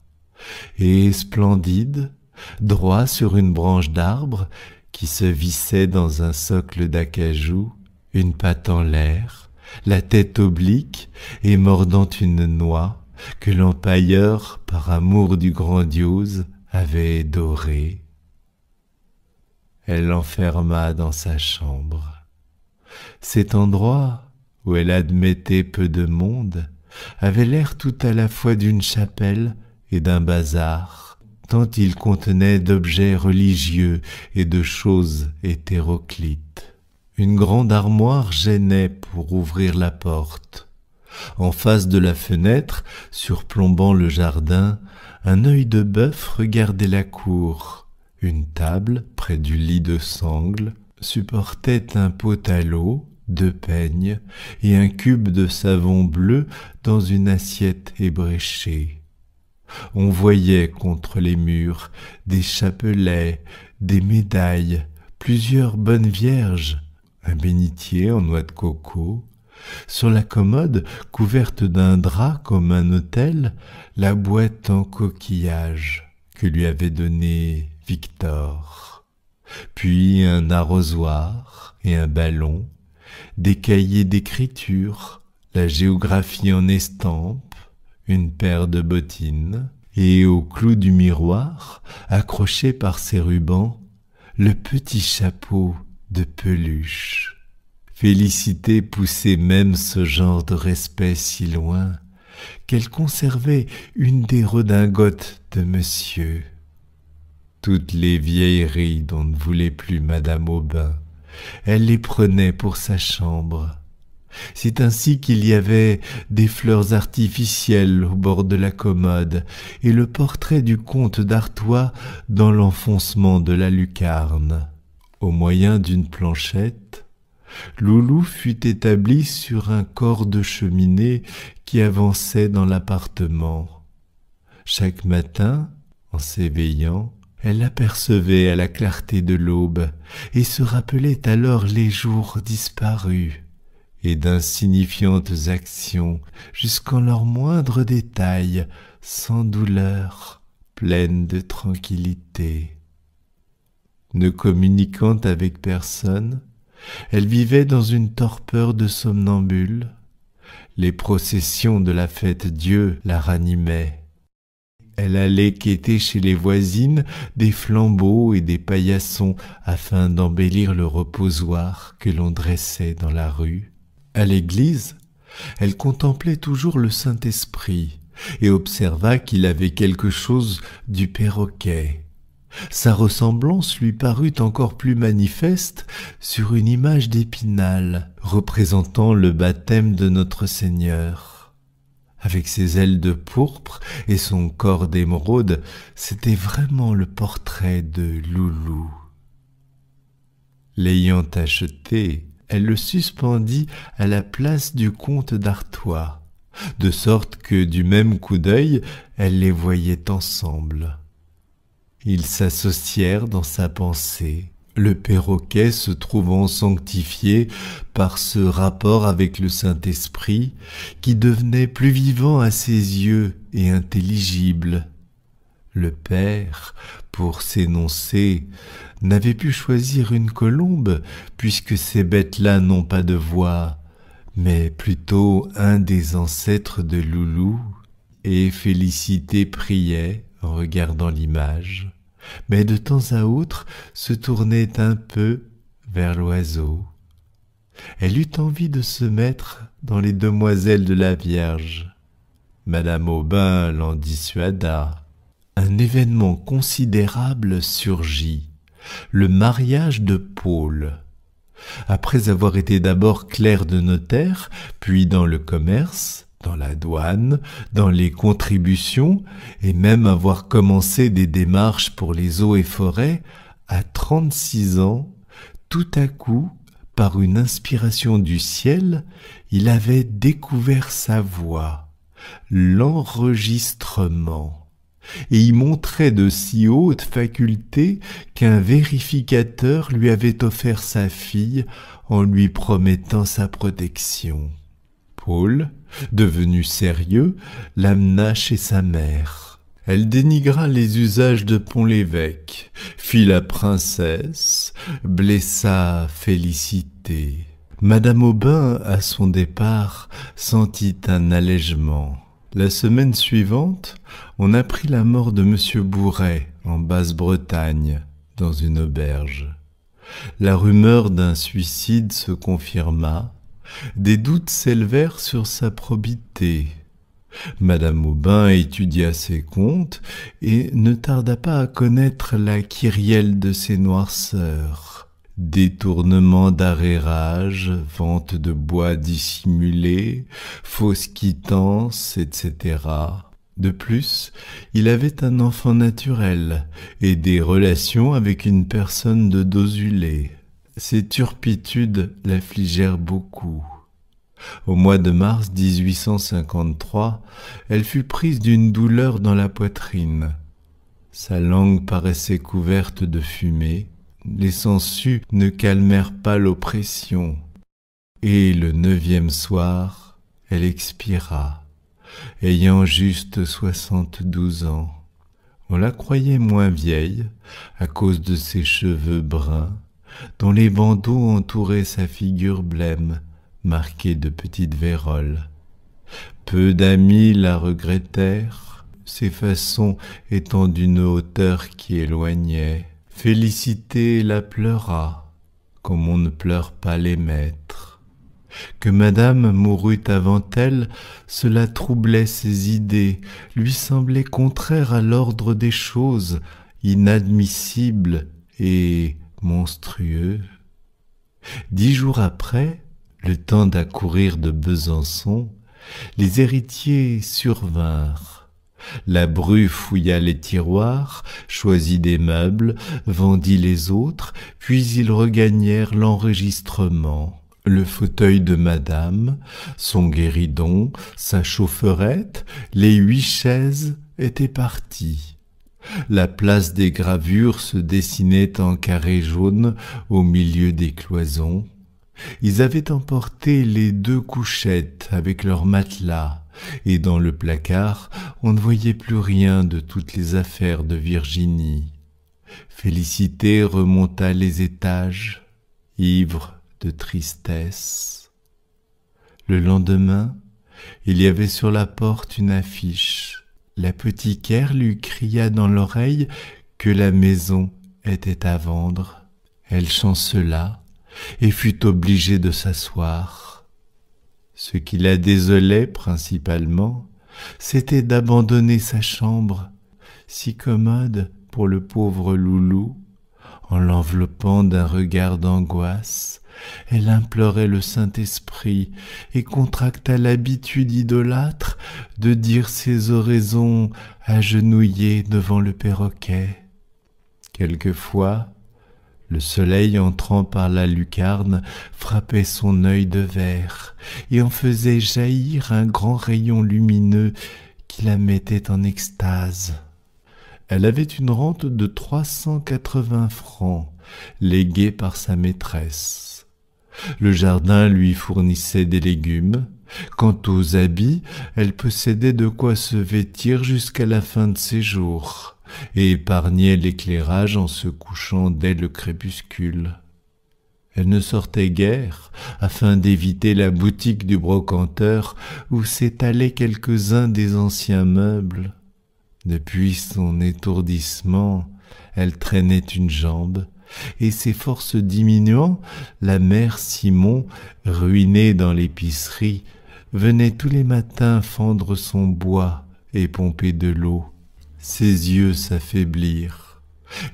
et splendide, droit sur une branche d'arbre qui se vissait dans un socle d'acajou, une patte en l'air, la tête oblique et mordant une noix, que l'empailleur, par amour du grandiose, avait doré. Elle l'enferma dans sa chambre. Cet endroit où elle admettait peu de monde avait l'air tout à la fois d'une chapelle et d'un bazar, tant il contenait d'objets religieux et de choses hétéroclites. Une grande armoire gênait pour ouvrir la porte. En face de la fenêtre, surplombant le jardin, un œil de bœuf regardait la cour. Une table, près du lit de sangle, supportait un pot à l'eau, deux peignes et un cube de savon bleu dans une assiette ébréchée. On voyait contre les murs des chapelets, des médailles, plusieurs bonnes vierges, un bénitier en noix de coco, sur la commode, couverte d'un drap comme un autel, la boîte en coquillage que lui avait donnée Victor. Puis un arrosoir et un ballon, des cahiers d'écriture, la géographie en estampe, une paire de bottines, et au clou du miroir, accroché par ses rubans, le petit chapeau de peluche. Félicité poussait même ce genre de respect si loin qu'elle conservait une des redingotes de monsieur. Toutes les vieilleries dont ne voulait plus madame Aubin, elle les prenait pour sa chambre. C'est ainsi qu'il y avait des fleurs artificielles au bord de la commode et le portrait du comte d'Artois dans l'enfoncement de la lucarne. Au moyen d'une planchette, Loulou fut établie sur un corps de cheminée qui avançait dans l'appartement. Chaque matin, en s'éveillant, elle l'apercevait à la clarté de l'aube, et se rappelait alors les jours disparus, et d'insignifiantes actions, jusqu'en leurs moindres détails, sans douleur, pleines de tranquillité. Ne communiquant avec personne, elle vivait dans une torpeur de somnambule. Les processions de la fête Dieu la ranimaient. Elle allait quêter chez les voisines des flambeaux et des paillassons afin d'embellir le reposoir que l'on dressait dans la rue. À l'église, elle contemplait toujours le Saint-Esprit et observa qu'il avait quelque chose du perroquet sa ressemblance lui parut encore plus manifeste sur une image d'épinal représentant le baptême de notre Seigneur. Avec ses ailes de pourpre et son corps d'émeraude, c'était vraiment le portrait de Loulou. L'ayant acheté, elle le suspendit à la place du comte d'Artois, de sorte que du même coup d'œil, elle les voyait ensemble. Ils s'associèrent dans sa pensée, le perroquet se trouvant sanctifié par ce rapport avec le Saint-Esprit, qui devenait plus vivant à ses yeux et intelligible. Le Père, pour s'énoncer, n'avait pu choisir une colombe, puisque ces bêtes-là n'ont pas de voix, mais plutôt un des ancêtres de Loulou, et Félicité priait en regardant l'image mais de temps à autre se tournait un peu vers l'oiseau. Elle eut envie de se mettre dans les demoiselles de la Vierge. Madame Aubin l'en dissuada. Un événement considérable surgit, le mariage de Paul. Après avoir été d'abord clerc de notaire, puis dans le commerce, dans la douane, dans les contributions, et même avoir commencé des démarches pour les eaux et forêts, à 36 ans, tout à coup, par une inspiration du ciel, il avait découvert sa voix, l'enregistrement, et y montrait de si hautes facultés qu'un vérificateur lui avait offert sa fille en lui promettant sa protection. Paul, devenu sérieux, l'amena chez sa mère. Elle dénigra les usages de Pont-l'Évêque, fit la princesse, blessa Félicité. Madame Aubin, à son départ, sentit un allègement. La semaine suivante, on apprit la mort de M. Bourret, en Basse-Bretagne, dans une auberge. La rumeur d'un suicide se confirma, des doutes s'élevèrent sur sa probité. Madame Aubin étudia ses comptes et ne tarda pas à connaître la kyrielle de ses noirceurs. détournements d'arrérage, ventes de bois dissimulées, fausses quittances, etc. De plus, il avait un enfant naturel et des relations avec une personne de dosulée. Ces turpitudes l'affligèrent beaucoup. Au mois de mars 1853, elle fut prise d'une douleur dans la poitrine. Sa langue paraissait couverte de fumée, les sangsues ne calmèrent pas l'oppression, et le neuvième soir, elle expira, ayant juste soixante-douze ans. On la croyait moins vieille, à cause de ses cheveux bruns, dont les bandeaux entouraient sa figure blême, marquée de petites véroles. Peu d'amis la regrettèrent, ses façons étant d'une hauteur qui éloignait. Félicité la pleura, comme on ne pleure pas les maîtres. Que madame mourût avant elle, cela troublait ses idées, lui semblait contraire à l'ordre des choses, inadmissible et monstrueux. Dix jours après, le temps d'accourir de Besançon, les héritiers survinrent. La bru fouilla les tiroirs, choisit des meubles, vendit les autres, puis ils regagnèrent l'enregistrement. Le fauteuil de madame, son guéridon, sa chaufferette, les huit chaises étaient partis. La place des gravures se dessinait en carré jaune au milieu des cloisons. Ils avaient emporté les deux couchettes avec leur matelas, et dans le placard on ne voyait plus rien de toutes les affaires de Virginie. Félicité remonta les étages, ivre de tristesse. Le lendemain, il y avait sur la porte une affiche la petite L'apothicaire lui cria dans l'oreille que la maison était à vendre. Elle chancela et fut obligée de s'asseoir. Ce qui la désolait principalement, c'était d'abandonner sa chambre, si commode pour le pauvre loulou, en l'enveloppant d'un regard d'angoisse elle implorait le Saint-Esprit et contracta l'habitude idolâtre de dire ses oraisons agenouillées devant le perroquet. Quelquefois, le soleil entrant par la lucarne frappait son œil de verre et en faisait jaillir un grand rayon lumineux qui la mettait en extase. Elle avait une rente de trois cent quatre-vingts francs, léguée par sa maîtresse. Le jardin lui fournissait des légumes. Quant aux habits, elle possédait de quoi se vêtir jusqu'à la fin de ses jours, et épargnait l'éclairage en se couchant dès le crépuscule. Elle ne sortait guère, afin d'éviter la boutique du brocanteur où s'étalaient quelques-uns des anciens meubles. Depuis son étourdissement, elle traînait une jambe, et ses forces diminuant, la mère Simon, ruinée dans l'épicerie, venait tous les matins fendre son bois et pomper de l'eau. Ses yeux s'affaiblirent.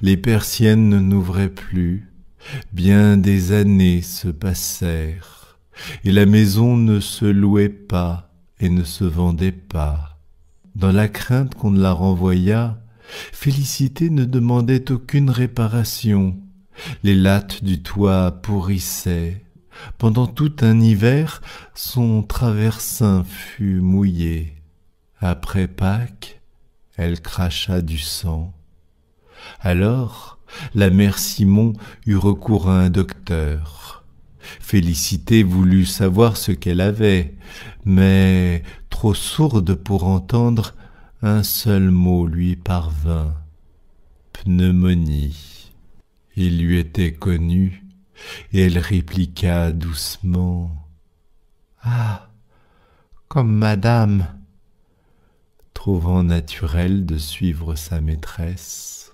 Les persiennes ne n'ouvraient plus. Bien des années se passèrent, et la maison ne se louait pas et ne se vendait pas. Dans la crainte qu'on ne la renvoyât, Félicité ne demandait aucune réparation, les lattes du toit pourrissaient. Pendant tout un hiver, son traversin fut mouillé. Après Pâques, elle cracha du sang. Alors, la mère Simon eut recours à un docteur. Félicité voulut savoir ce qu'elle avait, mais, trop sourde pour entendre, un seul mot lui parvint. Pneumonie. Il lui était connu, et elle répliqua doucement. Ah. Comme madame. Trouvant naturel de suivre sa maîtresse.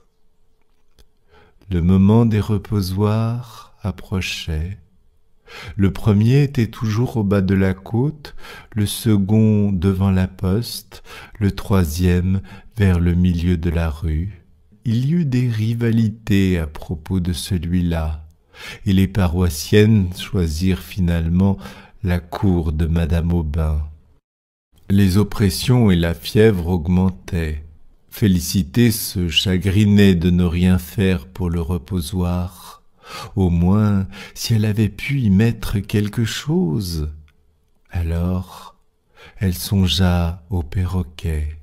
Le moment des reposoirs approchait. Le premier était toujours au bas de la côte, le second devant la poste, le troisième vers le milieu de la rue il y eut des rivalités à propos de celui-là, et les paroissiennes choisirent finalement la cour de Madame Aubin. Les oppressions et la fièvre augmentaient. Félicité se chagrinait de ne rien faire pour le reposoir. Au moins, si elle avait pu y mettre quelque chose. Alors, elle songea au perroquet.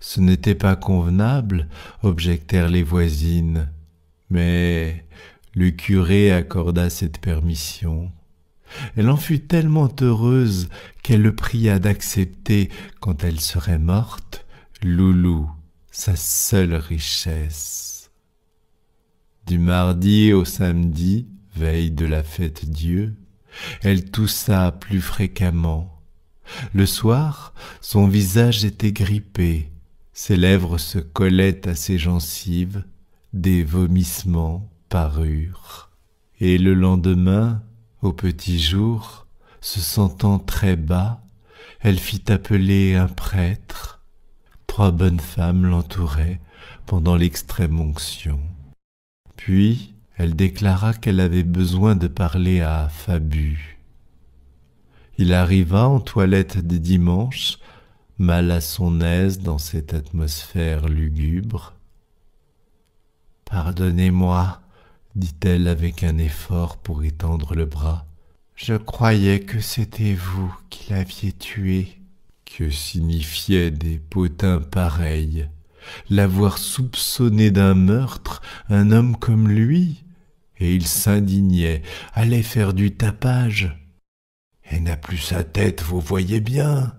Ce n'était pas convenable, objectèrent les voisines. Mais le curé accorda cette permission. Elle en fut tellement heureuse qu'elle le pria d'accepter, quand elle serait morte, Loulou, sa seule richesse. Du mardi au samedi, veille de la fête Dieu, elle toussa plus fréquemment. Le soir, son visage était grippé, ses lèvres se collaient à ses gencives, des vomissements parurent. Et le lendemain, au petit jour, se sentant très bas, elle fit appeler un prêtre. Trois bonnes femmes l'entouraient pendant l'extrême onction. Puis elle déclara qu'elle avait besoin de parler à Fabu. Il arriva en toilette des dimanches mal à son aise dans cette atmosphère lugubre. Pardonnez-moi, dit-elle avec un effort pour étendre le bras. Je croyais que c'était vous qui l'aviez tué. Que signifiaient des potins pareils L'avoir soupçonné d'un meurtre, un homme comme lui Et il s'indignait, allait faire du tapage. Elle n'a plus sa tête, vous voyez bien.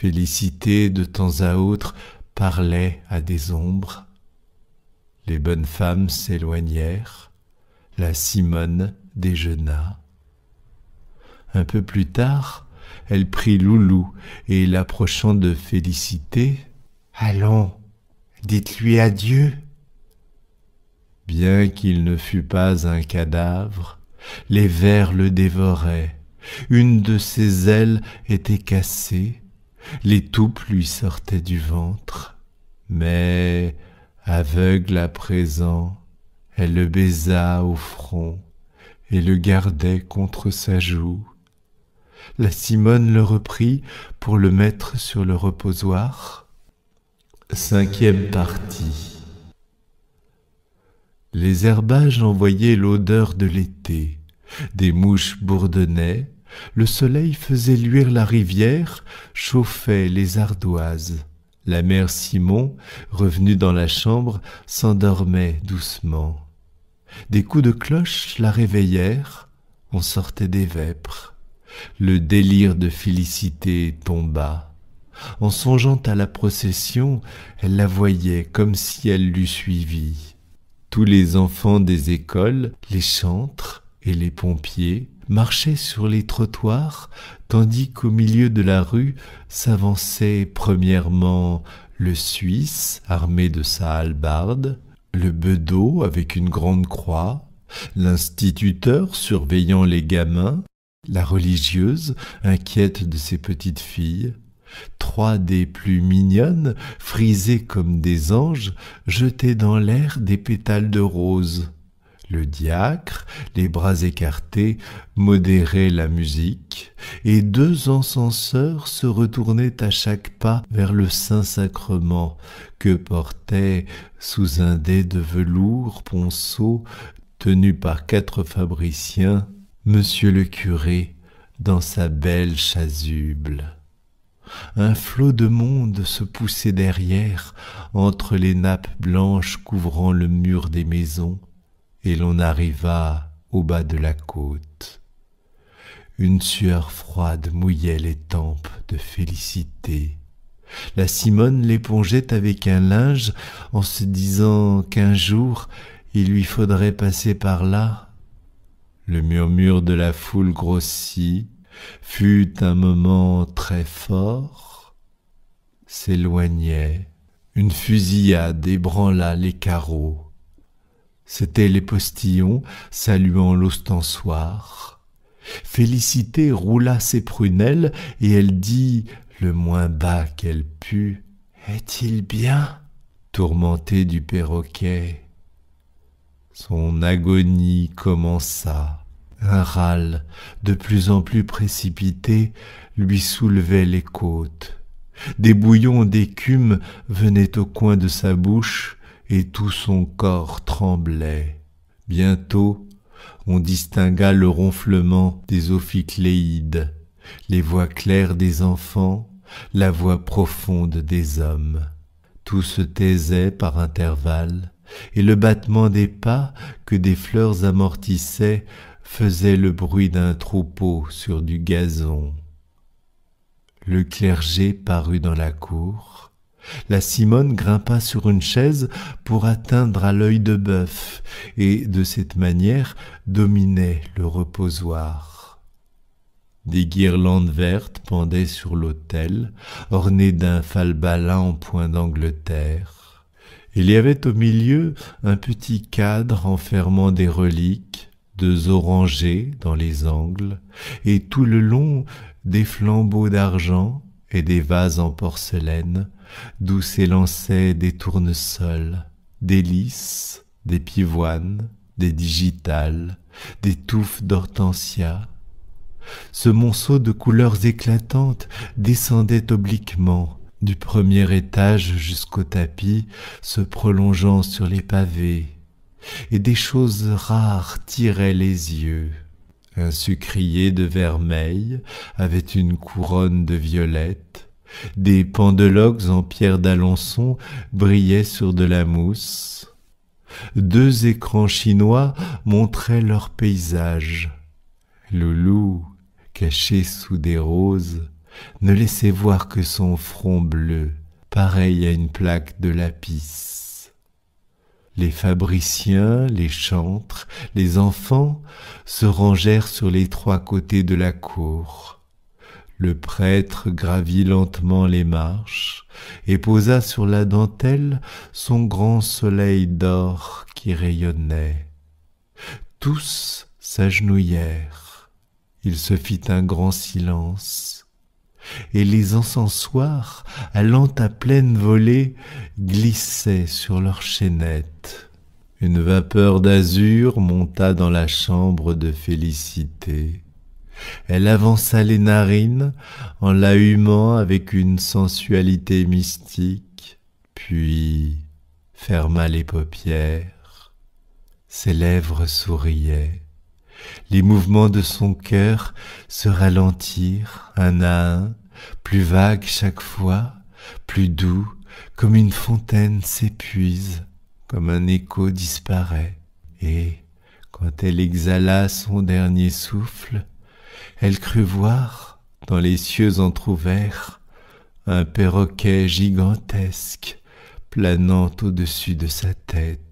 Félicité de temps à autre parlait à des ombres. Les bonnes femmes s'éloignèrent, la Simone déjeuna. Un peu plus tard, elle prit Loulou et l'approchant de Félicité. Allons, dites-lui adieu. Bien qu'il ne fût pas un cadavre, les vers le dévoraient. Une de ses ailes était cassée, les toupes lui sortaient du ventre, mais, aveugle à présent, elle le baisa au front et le gardait contre sa joue. La Simone le reprit pour le mettre sur le reposoir. Cinquième partie. Les herbages envoyaient l'odeur de l'été. Des mouches bourdonnaient, le soleil faisait luire la rivière, chauffait les ardoises. La mère Simon, revenue dans la chambre, s'endormait doucement. Des coups de cloche la réveillèrent, on sortait des vêpres. Le délire de félicité tomba. En songeant à la procession, elle la voyait comme si elle l'eût suivie. Tous les enfants des écoles, les chantres et les pompiers marchaient sur les trottoirs, tandis qu'au milieu de la rue s'avançaient premièrement le Suisse armé de sa halbarde, le bedeau avec une grande croix, l'instituteur surveillant les gamins, la religieuse inquiète de ses petites filles, trois des plus mignonnes, frisées comme des anges, jetaient dans l'air des pétales de rose le diacre, les bras écartés, modérait la musique, et deux encenseurs se retournaient à chaque pas vers le Saint-Sacrement, que portait, sous un dé de velours ponceau, tenu par quatre fabriciens, monsieur le curé, dans sa belle chasuble. Un flot de monde se poussait derrière, entre les nappes blanches couvrant le mur des maisons, et l'on arriva au bas de la côte. Une sueur froide mouillait les tempes de Félicité. La Simone l'épongeait avec un linge en se disant qu'un jour il lui faudrait passer par là. Le murmure de la foule grossit, fut un moment très fort, s'éloignait, une fusillade ébranla les carreaux, C'étaient les postillons saluant l'ostensoir. Félicité roula ses prunelles et elle dit, le moins bas qu'elle put, Est-il bien tourmenté du perroquet Son agonie commença. Un râle, de plus en plus précipité, lui soulevait les côtes. Des bouillons d'écume venaient au coin de sa bouche, et tout son corps tremblait. Bientôt, on distingua le ronflement des ophicléides, les voix claires des enfants, la voix profonde des hommes. Tout se taisait par intervalles, et le battement des pas que des fleurs amortissaient faisait le bruit d'un troupeau sur du gazon. Le clergé parut dans la cour, la Simone grimpa sur une chaise pour atteindre à l'œil de bœuf, et de cette manière dominait le reposoir. Des guirlandes vertes pendaient sur l'autel, ornées d'un falbalin en point d'Angleterre. Il y avait au milieu un petit cadre enfermant des reliques, deux orangers dans les angles, et tout le long des flambeaux d'argent et des vases en porcelaine, d'où s'élançaient des tournesols, des lys, des pivoines, des digitales, des touffes d'hortensias. Ce monceau de couleurs éclatantes descendait obliquement, du premier étage jusqu'au tapis, se prolongeant sur les pavés, et des choses rares tiraient les yeux. Un sucrier de vermeil avait une couronne de violette, des pendeloques en pierre d'Alençon brillaient sur de la mousse. Deux écrans chinois montraient leurs paysages. loup, caché sous des roses, ne laissait voir que son front bleu, pareil à une plaque de lapis. Les fabriciens, les chantres, les enfants se rangèrent sur les trois côtés de la cour. Le prêtre gravit lentement les marches et posa sur la dentelle son grand soleil d'or qui rayonnait. Tous s'agenouillèrent. Il se fit un grand silence et les encensoirs, allant à pleine volée, glissaient sur leurs chaînettes. Une vapeur d'azur monta dans la chambre de Félicité. Elle avança les narines en la humant avec une sensualité mystique, puis ferma les paupières. Ses lèvres souriaient. Les mouvements de son cœur se ralentirent un à un, plus vagues chaque fois, plus doux, comme une fontaine s'épuise, comme un écho disparaît. Et, quand elle exhala son dernier souffle, elle crut voir, dans les cieux entr'ouverts, un perroquet gigantesque planant au-dessus de sa tête.